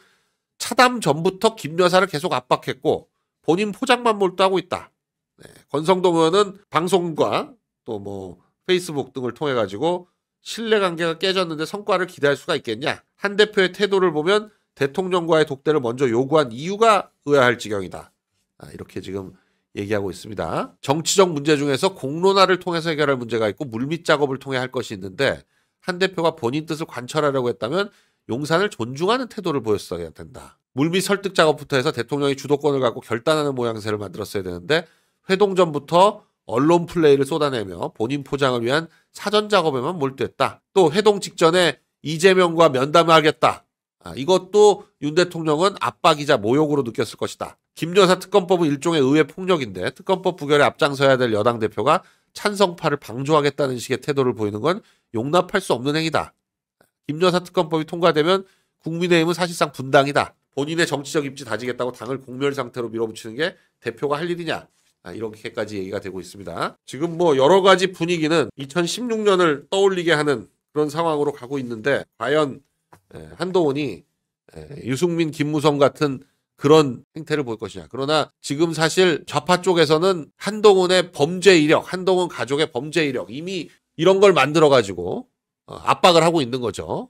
차담 전부터 김 여사를 계속 압박했고 본인 포장만 몰두하고 있다. 네. 권성동 의원은 방송과 또 뭐 페이스북 등을 통해 가지고 신뢰 관계가 깨졌는데 성과를 기대할 수가 있겠냐? 한 대표의 태도를 보면 대통령과의 독대를 먼저 요구한 이유가 의아할 지경이다. 아, 이렇게 지금 얘기하고 있습니다. 정치적 문제 중에서 공론화를 통해서 해결할 문제가 있고 물밑 작업을 통해 할 것이 있는데 한 대표가 본인 뜻을 관철하려고 했다면 용산을 존중하는 태도를 보였어야 된다. 물밑 설득 작업부터 해서 대통령이 주도권을 갖고 결단하는 모양새를 만들었어야 되는데 회동 전부터 언론 플레이를 쏟아내며 본인 포장을 위한 사전 작업에만 몰두했다. 또 회동 직전에 이재명과 면담 하겠다. 아, 이것도 윤 대통령은 압박이자 모욕으로 느꼈을 것이다. 김 여사 특검법은 일종의 의회 폭력인데 특검법 부결에 앞장서야 될 여당 대표가 찬성파를 방조하겠다는 식의 태도를 보이는 건 용납할 수 없는 행위다. 김 여사 특검법이 통과되면 국민의힘은 사실상 분당이다. 본인의 정치적 입지 다지겠다고 당을 공멸 상태로 밀어붙이는 게 대표가 할 일이냐. 아, 이렇게까지 얘기가 되고 있습니다. 지금 뭐 여러 가지 분위기는 2016년을 떠올리게 하는 그런 상황으로 가고 있는데 과연 예, 한동훈이 예, 유승민, 김무성 같은 그런 행태를 볼 것이냐. 그러나 지금 사실 좌파 쪽에서는 한동훈의 범죄 이력, 한동훈 가족의 범죄 이력 이미 이런 걸 만들어 가지고 어, 압박을 하고 있는 거죠.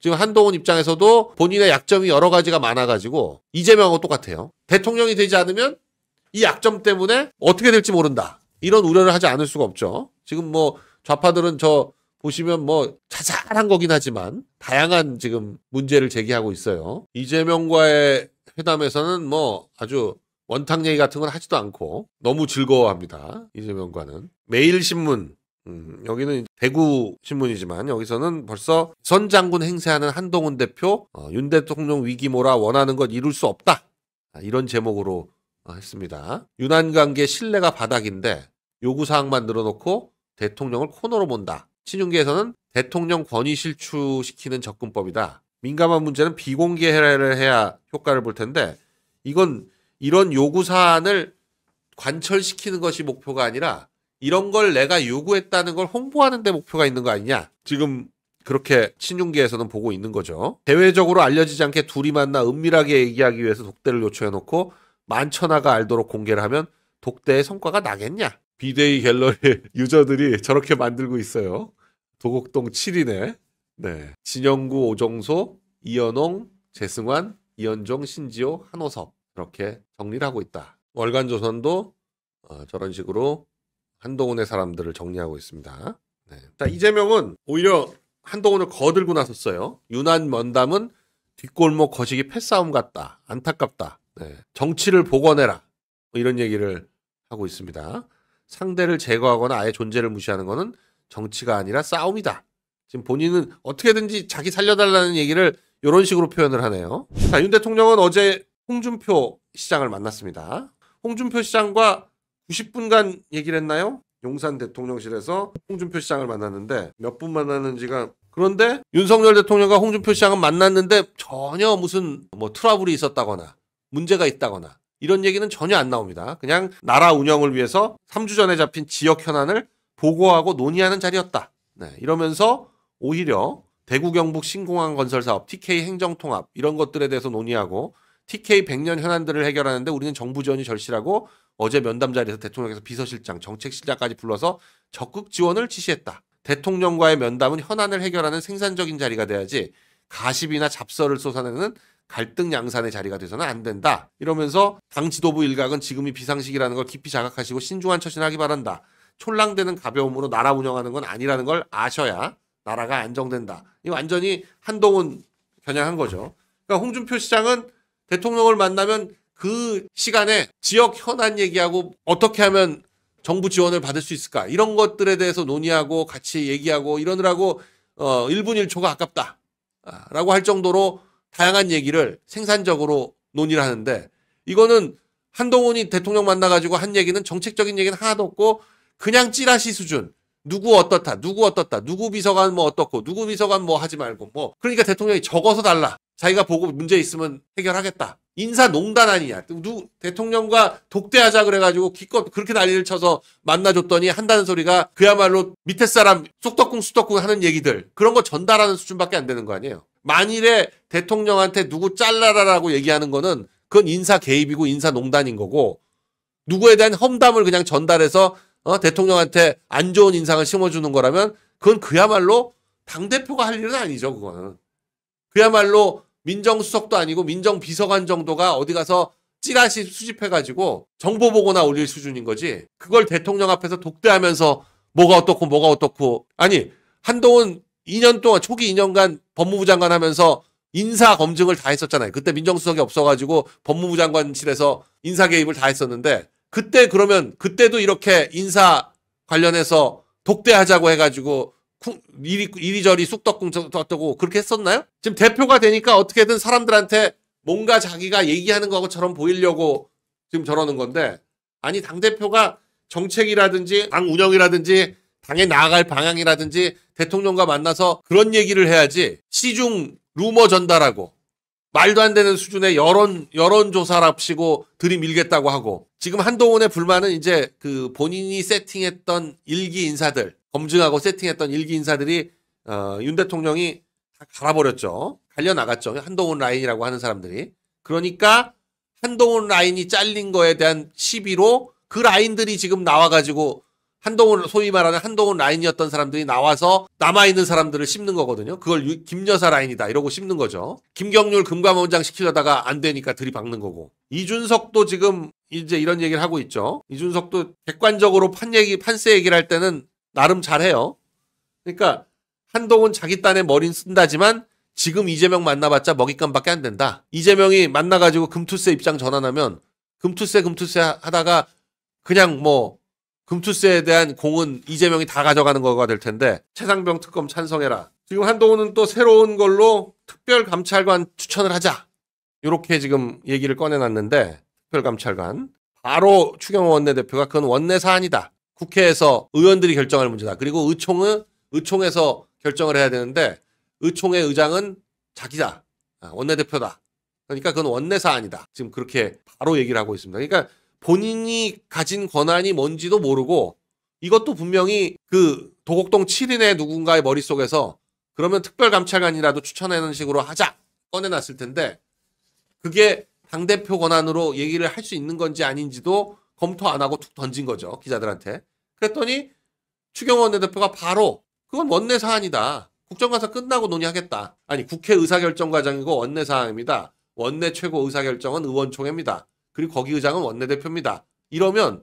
지금 한동훈 입장에서도 본인의 약점이 여러 가지가 많아 가지고 이재명하고 똑같아요. 대통령이 되지 않으면 이 약점 때문에 어떻게 될지 모른다. 이런 우려를 하지 않을 수가 없죠. 지금 뭐 좌파들은 저 보시면 뭐 자잘한 거긴 하지만 다양한 지금 문제를 제기하고 있어요. 이재명과의 회담에서는 뭐 아주 원탁 얘기 같은 건 하지도 않고 너무 즐거워합니다. 이재명과는 매일신문 음, 여기는 대구 신문이지만 여기서는 벌써 선 장군 행세하는 한동훈 대표 어, 윤 대통령 위기모라 원하는 것 이룰 수 없다 아, 이런 제목으로 어, 했습니다. 유난 관계 신뢰가 바닥인데 요구 사항만 늘어놓고 대통령을 코너로 본다. 신윤기에서는 대통령 권위 실추시키는 접근법이다. 민감한 문제는 비공개 해례를 해야 효과를 볼 텐데 이건 이런 요구 사안을 관철시키는 것이 목표가 아니라 이런 걸 내가 요구했다는 걸 홍보하는 데 목표가 있는 거 아니냐. 지금 그렇게 신윤계에서는 보고 있는 거죠. 대외적으로 알려지지 않게 둘이 만나 은밀하게 얘기하기 위해서 독대를 요청해놓고 만천하가 알도록 공개를 하면 독대의 성과가 나겠냐. 비대위 갤러리 유저들이 저렇게 만들고 있어요. 도곡동 7인에 네. 진영구 오정소, 이현홍, 재승환, 이현종, 신지호, 한호섭 이렇게 정리를 하고 있다. 월간 조선도 어, 저런 식으로 한동훈의 사람들을 정리하고 있습니다. 네. 자, 이재명은 오히려 한동훈을 거들고 나섰어요. 유난 면담은 뒷골목 거시기 패싸움 같다. 안타깝다. 네. 정치를 복원해라. 뭐 이런 얘기를 하고 있습니다. 상대를 제거하거나 아예 존재를 무시하는 것은 정치가 아니라 싸움이다. 지금 본인은 어떻게든지 자기 살려달라는 얘기를 이런 식으로 표현을 하네요. 자, 윤 대통령은 어제 홍준표 시장을 만났습니다. 홍준표 시장과 90분간 얘기를 했나요? 용산 대통령실에서 홍준표 시장을 만났는데 몇 분 만났는지가 그런데 윤석열 대통령과 홍준표 시장은 만났는데 전혀 무슨 뭐 트러블이 있었다거나 문제가 있다거나 이런 얘기는 전혀 안 나옵니다. 그냥 나라 운영을 위해서 3주 전에 잡힌 지역 현안을 보고하고 논의하는 자리였다. 네, 이러면서 오히려 대구 경북 신공항 건설 사업, TK 행정 통합 이런 것들에 대해서 논의하고 TK 백년 현안들을 해결하는데 우리는 정부 지원이 절실하고 어제 면담 자리에서 대통령께서 비서실장, 정책실장까지 불러서 적극 지원을 지시했다. 대통령과의 면담은 현안을 해결하는 생산적인 자리가 돼야지 가십이나 잡설을 쏟아내는 갈등 양산의 자리가 돼서는 안 된다. 이러면서 당 지도부 일각은 지금이 비상식이라는 걸 깊이 자각하시고 신중한 처신하기 바란다. 촐랑대는 가벼움으로 나라 운영하는 건 아니라는 걸 아셔야 나라가 안정된다. 이 완전히 한동훈 겨냥한 거죠. 그러니까 홍준표 시장은 대통령을 만나면 그 시간에 지역 현안 얘기하고 어떻게 하면 정부 지원을 받을 수 있을까 이런 것들에 대해서 논의하고 같이 얘기하고 이러느라고 어 1분 1초가 아깝다라고 아, 할 정도로 다양한 얘기를 생산적으로 논의를 하는데 이거는 한동훈이 대통령 만나가지고 한 얘기는 정책적인 얘기는 하나도 없고 그냥 찌라시 수준. 누구 어떻다, 누구 어떻다, 누구 비서관 뭐 어떻고, 누구 비서관 뭐 하지 말고, 뭐. 그러니까 대통령이 적어서 달라. 자기가 보고 문제 있으면 해결하겠다. 인사 농단 아니냐. 누, 대통령과 독대하자 그래가지고 기껏 그렇게 난리를 쳐서 만나줬더니 한다는 소리가 그야말로 밑에 사람 쑥덕궁쑥덕궁 하는 얘기들. 그런 거 전달하는 수준밖에 안 되는 거 아니에요. 만일에 대통령한테 누구 잘라라라고 얘기하는 거는 그건 인사 개입이고 인사 농단인 거고 누구에 대한 험담을 그냥 전달해서 어, 대통령한테 안 좋은 인상을 심어주는 거라면 그건 그야말로 당대표가 할 일은 아니죠, 그거는. 그야말로 민정수석도 아니고 민정비서관 정도가 어디 가서 찌라시 수집해가지고 정보 보고나 올릴 수준인 거지. 그걸 대통령 앞에서 독대하면서 뭐가 어떻고 뭐가 어떻고. 아니, 한동훈 2년 동안, 초기 2년간 법무부 장관 하면서 인사 검증을 다 했었잖아요. 그때 민정수석이 없어가지고 법무부 장관실에서 인사 개입을 다 했었는데 그때 그러면 그때도 이렇게 인사 관련해서 독대하자고 해가지고 이리, 이리저리 쑥떡궁 떴다고 그렇게 했었나요? 지금 대표가 되니까 어떻게든 사람들한테 뭔가 자기가 얘기하는 것처럼 보이려고 지금 저러는 건데 아니 당 대표가 정책이라든지 당 운영이라든지 당에 나아갈 방향이라든지 대통령과 만나서 그런 얘기를 해야지 시중 루머 전달하고 말도 안 되는 수준의 여론 여론 조사랍시고 들이밀겠다고 하고 지금 한동훈의 불만은 이제 그 본인이 세팅했던 일기 인사들 검증하고 세팅했던 일기 인사들이 어, 윤 대통령이 다 갈아버렸죠. 갈려 나갔죠. 한동훈 라인이라고 하는 사람들이 그러니까 한동훈 라인이 잘린 거에 대한 시비로 그 라인들이 지금 나와가지고 한동훈 소위 말하는 한동훈 라인이었던 사람들이 나와서 남아있는 사람들을 씹는 거거든요. 그걸 유, 김여사 라인이다 이러고 씹는 거죠. 김경률 금감원장 시키려다가 안 되니까 들이박는 거고 이준석도 지금 이제 이런 얘기를 하고 있죠. 이준석도 객관적으로 판 얘기 판세 얘기를 할 때는 나름 잘해요. 그러니까 한동훈 자기 딴에 머린 쓴다지만 지금 이재명 만나봤자 먹잇감밖에 안 된다. 이재명이 만나가지고 금투세 입장 전환하면 금투세 금투세 하다가 그냥 뭐 금투세에 대한 공은 이재명이 다 가져가는 거가 될 텐데 최상병 특검 찬성해라. 지금 한동훈은 또 새로운 걸로 특별감찰관 추천을 하자. 이렇게 지금 얘기를 꺼내놨는데 특별감찰관 바로 추경호 원내대표가 그건 원내 사안이다. 국회에서 의원들이 결정할 문제다. 그리고 의총은 의총에서 결정을 해야 되는데 의총의 의장은 자기다. 아, 원내대표다. 그러니까 그건 원내 사안이다. 지금 그렇게 바로 얘기를 하고 있습니다. 그러니까 본인이 가진 권한이 뭔지도 모르고 이것도 분명히 그 도곡동 7인의 누군가의 머릿속에서 그러면 특별감찰관이라도 추천하는 식으로 하자 꺼내놨을 텐데 그게 당대표 권한으로 얘기를 할 수 있는 건지 아닌지도 검토 안 하고 툭 던진 거죠 기자들한테 그랬더니 추경 원내대표가 바로 그건 원내 사안이다 국정감사 끝나고 논의하겠다 아니 국회 의사결정과정이고 원내 사안입니다 원내 최고 의사결정은 의원총회입니다 그리고 거기 의장은 원내대표입니다. 이러면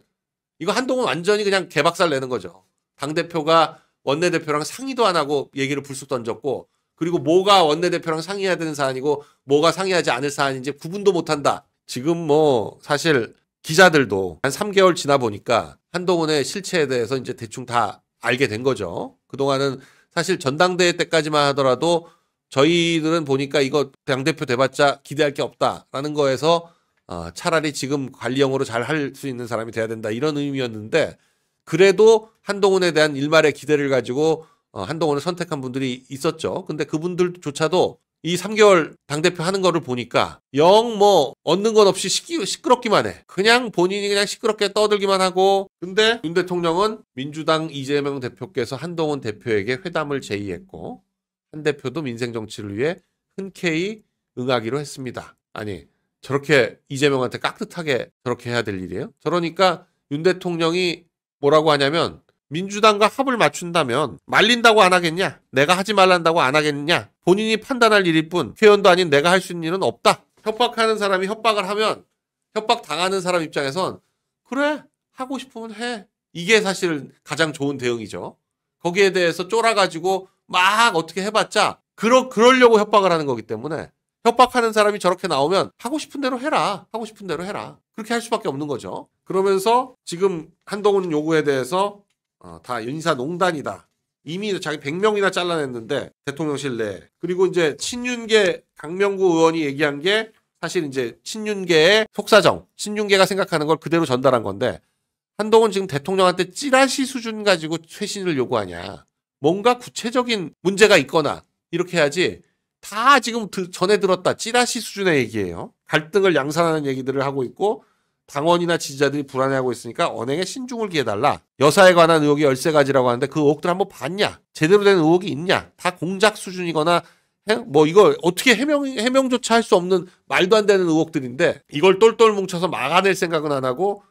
이거 한동훈 완전히 그냥 개박살 내는 거죠. 당대표가 원내대표랑 상의도 안 하고 얘기를 불쑥 던졌고 그리고 뭐가 원내대표랑 상의해야 되는 사안이고 뭐가 상의하지 않을 사안인지 구분도 못한다. 지금 뭐 사실 기자들도 한 3개월 지나 보니까 한동훈의 실체에 대해서 이제 대충 다 알게 된 거죠. 그동안은 사실 전당대회 때까지만 하더라도 저희들은 보니까 이거 당대표 돼봤자 기대할 게 없다라는 거에서 어, 차라리 지금 관리형으로 잘 할 수 있는 사람이 돼야 된다 이런 의미였는데 그래도 한동훈에 대한 일말의 기대를 가지고 어, 한동훈을 선택한 분들이 있었죠. 근데 그분들조차도 이 3개월 당대표 하는 거를 보니까 영 뭐 얻는 건 없이 시기, 시끄럽기만 해. 그냥 본인이 그냥 시끄럽게 떠들기만 하고 근데 윤 대통령은 민주당 이재명 대표께서 한동훈 대표에게 회담을 제의했고 한 대표도 민생 정치를 위해 흔쾌히 응하기로 했습니다. 아니 저렇게 이재명한테 깍듯하게 저렇게 해야 될 일이에요? 저러니까 윤 대통령이 뭐라고 하냐면 민주당과 합을 맞춘다면 말린다고 안 하겠냐? 내가 하지 말란다고 안 하겠냐? 본인이 판단할 일일 뿐 회원도 아닌 내가 할 수 있는 일은 없다. 협박하는 사람이 협박을 하면 협박 당하는 사람 입장에선 그래 하고 싶으면 해. 이게 사실 가장 좋은 대응이죠. 거기에 대해서 쫄아가지고 막 어떻게 해봤자 그러 그러려고 협박을 하는 거기 때문에 협박하는 사람이 저렇게 나오면 하고 싶은 대로 해라. 하고 싶은 대로 해라. 그렇게 할 수밖에 없는 거죠. 그러면서 지금 한동훈 요구에 대해서 어, 다 인사 농단이다. 이미 자기 100명이나 잘라냈는데 대통령실 내 그리고 이제 친윤계 강명구 의원이 얘기한 게 사실 이제 친윤계의 속사정, 친윤계가 생각하는 걸 그대로 전달한 건데 한동훈 지금 대통령한테 찌라시 수준 가지고 쇄신을 요구하냐. 뭔가 구체적인 문제가 있거나 이렇게 해야지 다 지금 드, 전에 들었다 찌라시 수준의 얘기예요. 갈등을 양산하는 얘기들을 하고 있고 당원이나 지지자들이 불안해하고 있으니까 언행에 신중을 기해달라. 여사에 관한 의혹이 1 3 가지라고 하는데 그 의혹들 한번 봤냐? 제대로 된 의혹이 있냐? 다 공작 수준이거나 뭐 이걸 어떻게 해명 해명조차 할 수 없는 말도 안 되는 의혹들인데 이걸 똘똘 뭉쳐서 막아낼 생각은 안 하고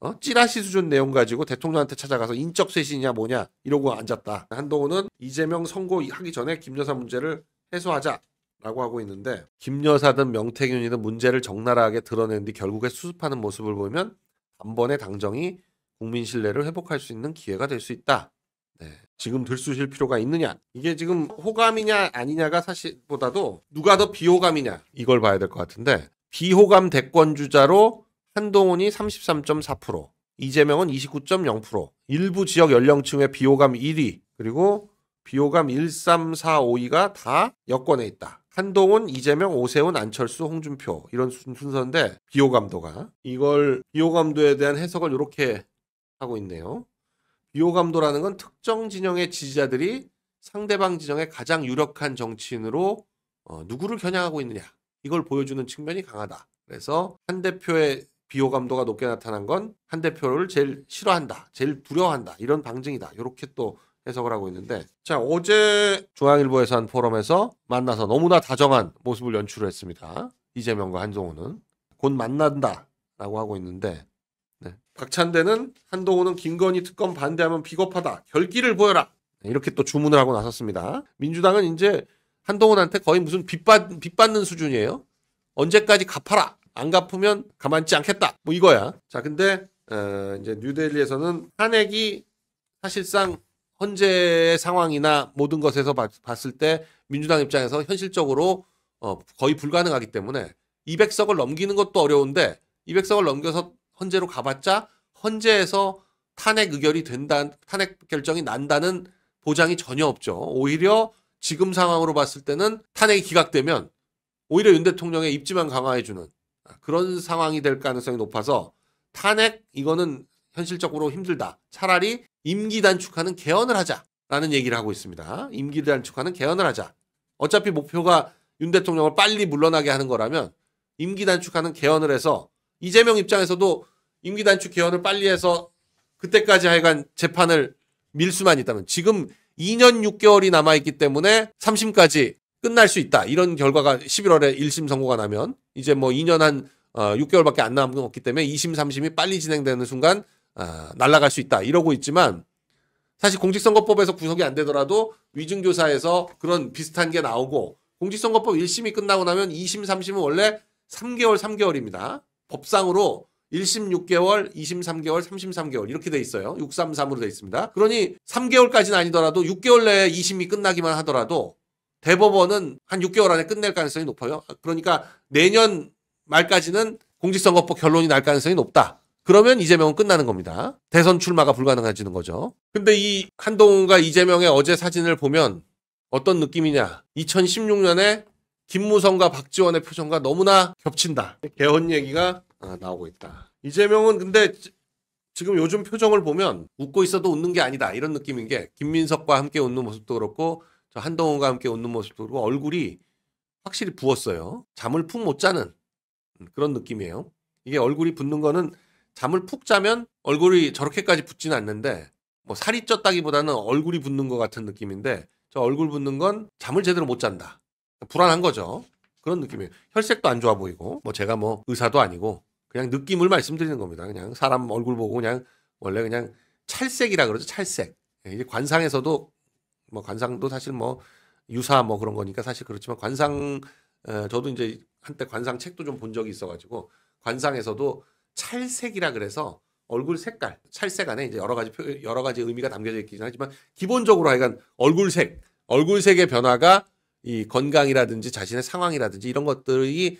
어? 찌라시 수준 내용 가지고 대통령한테 찾아가서 인적 쇄신이냐 뭐냐 이러고 앉았다. 한동훈은 이재명 선고하기 전에 김여사 문제를 해소하자라고 하고 있는데 김 여사든 명태균이든 문제를 적나라하게 드러낸 뒤 결국에 수습하는 모습을 보면 단번에 당정이 국민 신뢰를 회복할 수 있는 기회가 될 수 있다. 네. 지금 들쑤실 필요가 있느냐 이게 지금 호감이냐 아니냐가 사실보다도 누가 더 비호감이냐 이걸 봐야 될 것 같은데 비호감 대권 주자로 한동훈이 33.4% 이재명은 29.0% 일부 지역 연령층의 비호감 1위 그리고 비호감 1, 3, 4, 5위가 다 여권에 있다. 한동훈, 이재명, 오세훈, 안철수, 홍준표 이런 순서인데 비호감도가 이걸 비호감도에 대한 해석을 이렇게 하고 있네요. 비호감도라는 건 특정 진영의 지지자들이 상대방 진영의 가장 유력한 정치인으로 어, 누구를 겨냥하고 있느냐 이걸 보여주는 측면이 강하다. 그래서 한 대표의 비호감도가 높게 나타난 건 한 대표를 제일 싫어한다, 제일 두려워한다 이런 방증이다. 이렇게 또 해석을 하고 있는데 자 어제 중앙일보에서 한 포럼에서 만나서 너무나 다정한 모습을 연출을 했습니다. 이재명과 한동훈은 곧 만난다라고 하고 있는데 네. 박찬대는 한동훈은 김건희 특검 반대하면 비겁하다 결기를 보여라 네, 이렇게 또 주문을 하고 나섰습니다. 민주당은 이제 한동훈한테 거의 무슨 빚받, 빚받는 수준이에요. 언제까지 갚아라 안 갚으면 가만치 않겠다 뭐 이거야. 자 근데 어, 이제 뉴델리에서는 한핵이 사실상 현재의 상황이나 모든 것에서 봤을 때 민주당 입장에서 현실적으로 어, 거의 불가능하기 때문에 200석을 넘기는 것도 어려운데 200석을 넘겨서 헌재로 가봤자 헌재에서 탄핵 의결이 된다, 탄핵 결정이 난다는 보장이 전혀 없죠. 오히려 지금 상황으로 봤을 때는 탄핵이 기각되면 오히려 윤 대통령의 입지만 강화해주는 아, 그런 상황이 될 가능성이 높아서 탄핵 이거는 현실적으로 힘들다. 차라리 임기 단축하는 개헌을 하자라는 얘기를 하고 있습니다. 임기 단축하는 개헌을 하자. 어차피 목표가 윤 대통령을 빨리 물러나게 하는 거라면 임기 단축하는 개헌을 해서 이재명 입장에서도 임기 단축 개헌을 빨리 해서 그때까지 하여간 재판을 밀 수만 있다면 지금 2년 6개월이 남아있기 때문에 3심까지 끝날 수 있다. 이런 결과가 11월에 1심 선고가 나면 이제 뭐 2년 한 6개월밖에 어, 안 남았기 때문에 2심, 3심이 빨리 진행되는 순간 아, 날아갈 수 있다 이러고 있지만 사실 공직선거법에서 구속이 안 되더라도 위증교사에서 그런 비슷한 게 나오고 공직선거법 1심이 끝나고 나면 2심, 3심은 원래 3개월, 3개월입니다. 법상으로 1심 6개월, 2심 3개월, 3심 3개월 이렇게 돼 있어요. 633으로 돼 있습니다. 그러니 3개월까지는 아니더라도 6개월 내에 2심이 끝나기만 하더라도 대법원은 한 6개월 안에 끝낼 가능성이 높아요. 그러니까 내년 말까지는 공직선거법 결론이 날 가능성이 높다. 그러면 이재명은 끝나는 겁니다. 대선 출마가 불가능해지는 거죠. 근데 이 한동훈과 이재명의 어제 사진을 보면 어떤 느낌이냐. 2016년에 김무성과 박지원의 표정과 너무나 겹친다. 개헌 얘기가 아, 나오고 있다. 이재명은 근데 지금 요즘 표정을 보면 웃고 있어도 웃는 게 아니다. 이런 느낌인 게 김민석과 함께 웃는 모습도 그렇고 한동훈과 함께 웃는 모습도 그렇고 얼굴이 확실히 부었어요. 잠을 푹 못 자는 음, 그런 느낌이에요. 이게 얼굴이 붓는 거는 잠을 푹 자면 얼굴이 저렇게까지 붓진 않는데 뭐 살이 쪘다기보다는 얼굴이 붙는것 같은 느낌인데 저 얼굴 붙는건 잠을 제대로 못 잔다. 불안한 거죠. 그런 느낌이에요. 혈색도 안 좋아 보이고 뭐 제가 뭐 의사도 아니고 그냥 느낌을 말씀드리는 겁니다. 그냥 사람 얼굴 보고 그냥 원래 그냥 찰색이라 그러죠. 찰색. 예, 이제 관상에서도 뭐 관상도 사실 뭐 유사 뭐 그런 거니까 사실 그렇지만 관상 어, 저도 이제 한때 관상 책도 좀 본 적이 있어가지고 관상에서도 찰색이라 그래서 얼굴 색깔, 찰색 안에 이제 여러 가지 표, 여러 가지 의미가 담겨져 있긴 하지만 기본적으로 하여간 얼굴색, 얼굴색의 변화가 이 건강이라든지 자신의 상황이라든지 이런 것들이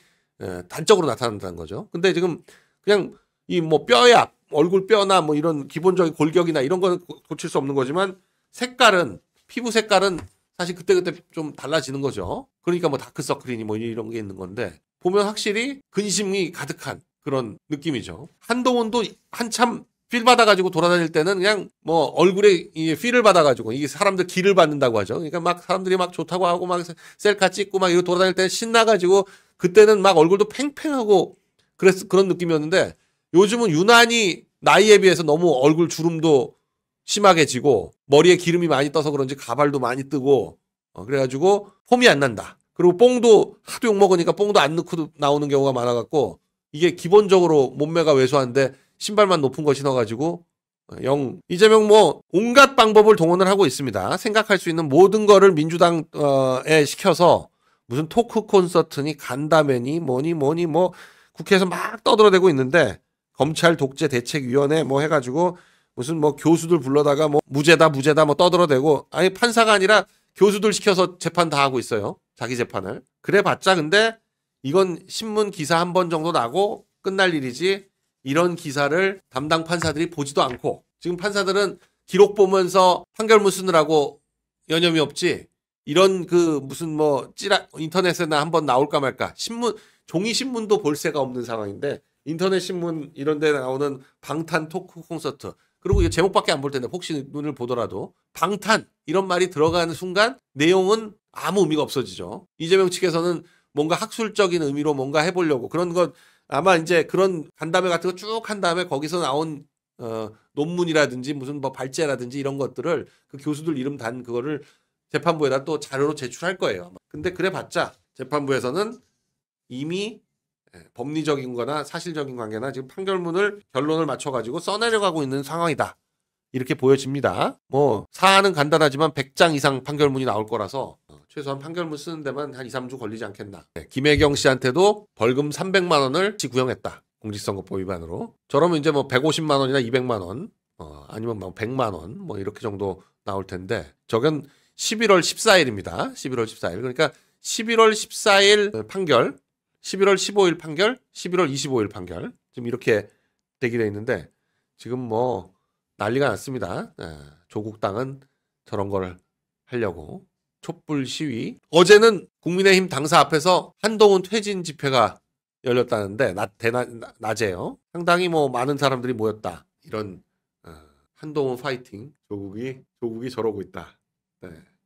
단적으로 나타난다는 거죠. 근데 지금 그냥 이 뭐뼈야 얼굴 뼈나 뭐 이런 기본적인 골격이나 이런 거는 고칠 수 없는 거지만 색깔은 피부 색깔은 사실 그때그때 좀 달라지는 거죠. 그러니까 뭐 다크서클이니 뭐 이런 게 있는 건데 보면 확실히 근심이 가득한 그런 느낌이죠. 한동훈도 한참 필 받아가지고 돌아다닐 때는 그냥 뭐 얼굴에 필을 받아가지고 이게 사람들 기를 받는다고 하죠. 그러니까 막 사람들이 막 좋다고 하고 막 셀카 찍고 막이러 돌아다닐 때 신나가지고 그때는 막 얼굴도 팽팽하고 그랬 그런 느낌이었는데 요즘은 유난히 나이에 비해서 너무 얼굴 주름도 심하게 지고 머리에 기름이 많이 떠서 그런지 가발도 많이 뜨고 어, 그래가지고 폼이 안 난다. 그리고 뽕도 하도 욕 먹으니까 뽕도 안 넣고 나오는 경우가 많아갖고 이게 기본적으로 몸매가 왜소한데 신발만 높은 거 신어가지고 어, 영 이재명 뭐 온갖 방법을 동원을 하고 있습니다. 생각할 수 있는 모든 거를 민주당에 어, 시켜서 무슨 토크 콘서트니 간담회니 뭐니 뭐니 뭐 국회에서 막 떠들어대고 있는데 검찰 독재 대책위원회 뭐 해가지고 무슨 뭐 교수들 불러다가 뭐 무죄다 무죄다 뭐 떠들어대고 아니 판사가 아니라 교수들 시켜서 재판 다 하고 있어요. 자기 재판을 그래봤자 근데 이건 신문 기사 한 번 정도 나고 끝날 일이지 이런 기사를 담당 판사들이 보지도 않고 지금 판사들은 기록 보면서 판결문 쓰느라고 여념이 없지 이런 그 무슨 뭐 찌라 인터넷에나 한번 나올까 말까 신문 종이 신문도 볼 새가 없는 상황인데 인터넷 신문 이런 데 나오는 방탄 토크 콘서트 그리고 이 제목밖에 안 볼 텐데 혹시 눈을 보더라도 방탄 이런 말이 들어가는 순간 내용은 아무 의미가 없어지죠 이재명 측에서는 뭔가 학술적인 의미로 뭔가 해보려고 그런 것 아마 이제 그런 간담회 같은 거 쭉 한 다음에 거기서 나온 어, 논문이라든지 무슨 뭐 발제라든지 이런 것들을 그 교수들 이름 단 그거를 재판부에다 또 자료로 제출할 거예요. 근데 그래봤자 재판부에서는 이미 예, 법리적인 거나 사실적인 관계나 지금 판결문을 결론을 맞춰가지고 써내려가고 있는 상황이다. 이렇게 보여집니다. 뭐, 사안은 간단하지만 100장 이상 판결문이 나올 거라서 최소한 판결문 쓰는 데만 한 2, 3주 걸리지 않겠나. 네, 김혜경 씨한테도 벌금 300만 원을 지구형했다. 공직선거법 위반으로. 저러면 이제 뭐 150만 원이나 200만 원, 어, 아니면 뭐 100만 원, 뭐 이렇게 정도 나올 텐데 저건 11월 14일입니다. 11월 14일. 그러니까 11월 14일 판결, 11월 15일 판결, 11월 25일 판결. 지금 이렇게 되게 돼 있는데 지금 뭐 난리가 났습니다. 예, 조국 당은 저런 걸 하려고 촛불 시위. 어제는 국민의힘 당사 앞에서 한동훈 퇴진 집회가 열렸다는데 낮 대낮 낮에요. 상당히 뭐 많은 사람들이 모였다. 이런 어, 한동훈 파이팅. 조국이 조국이 저러고 있다. 네.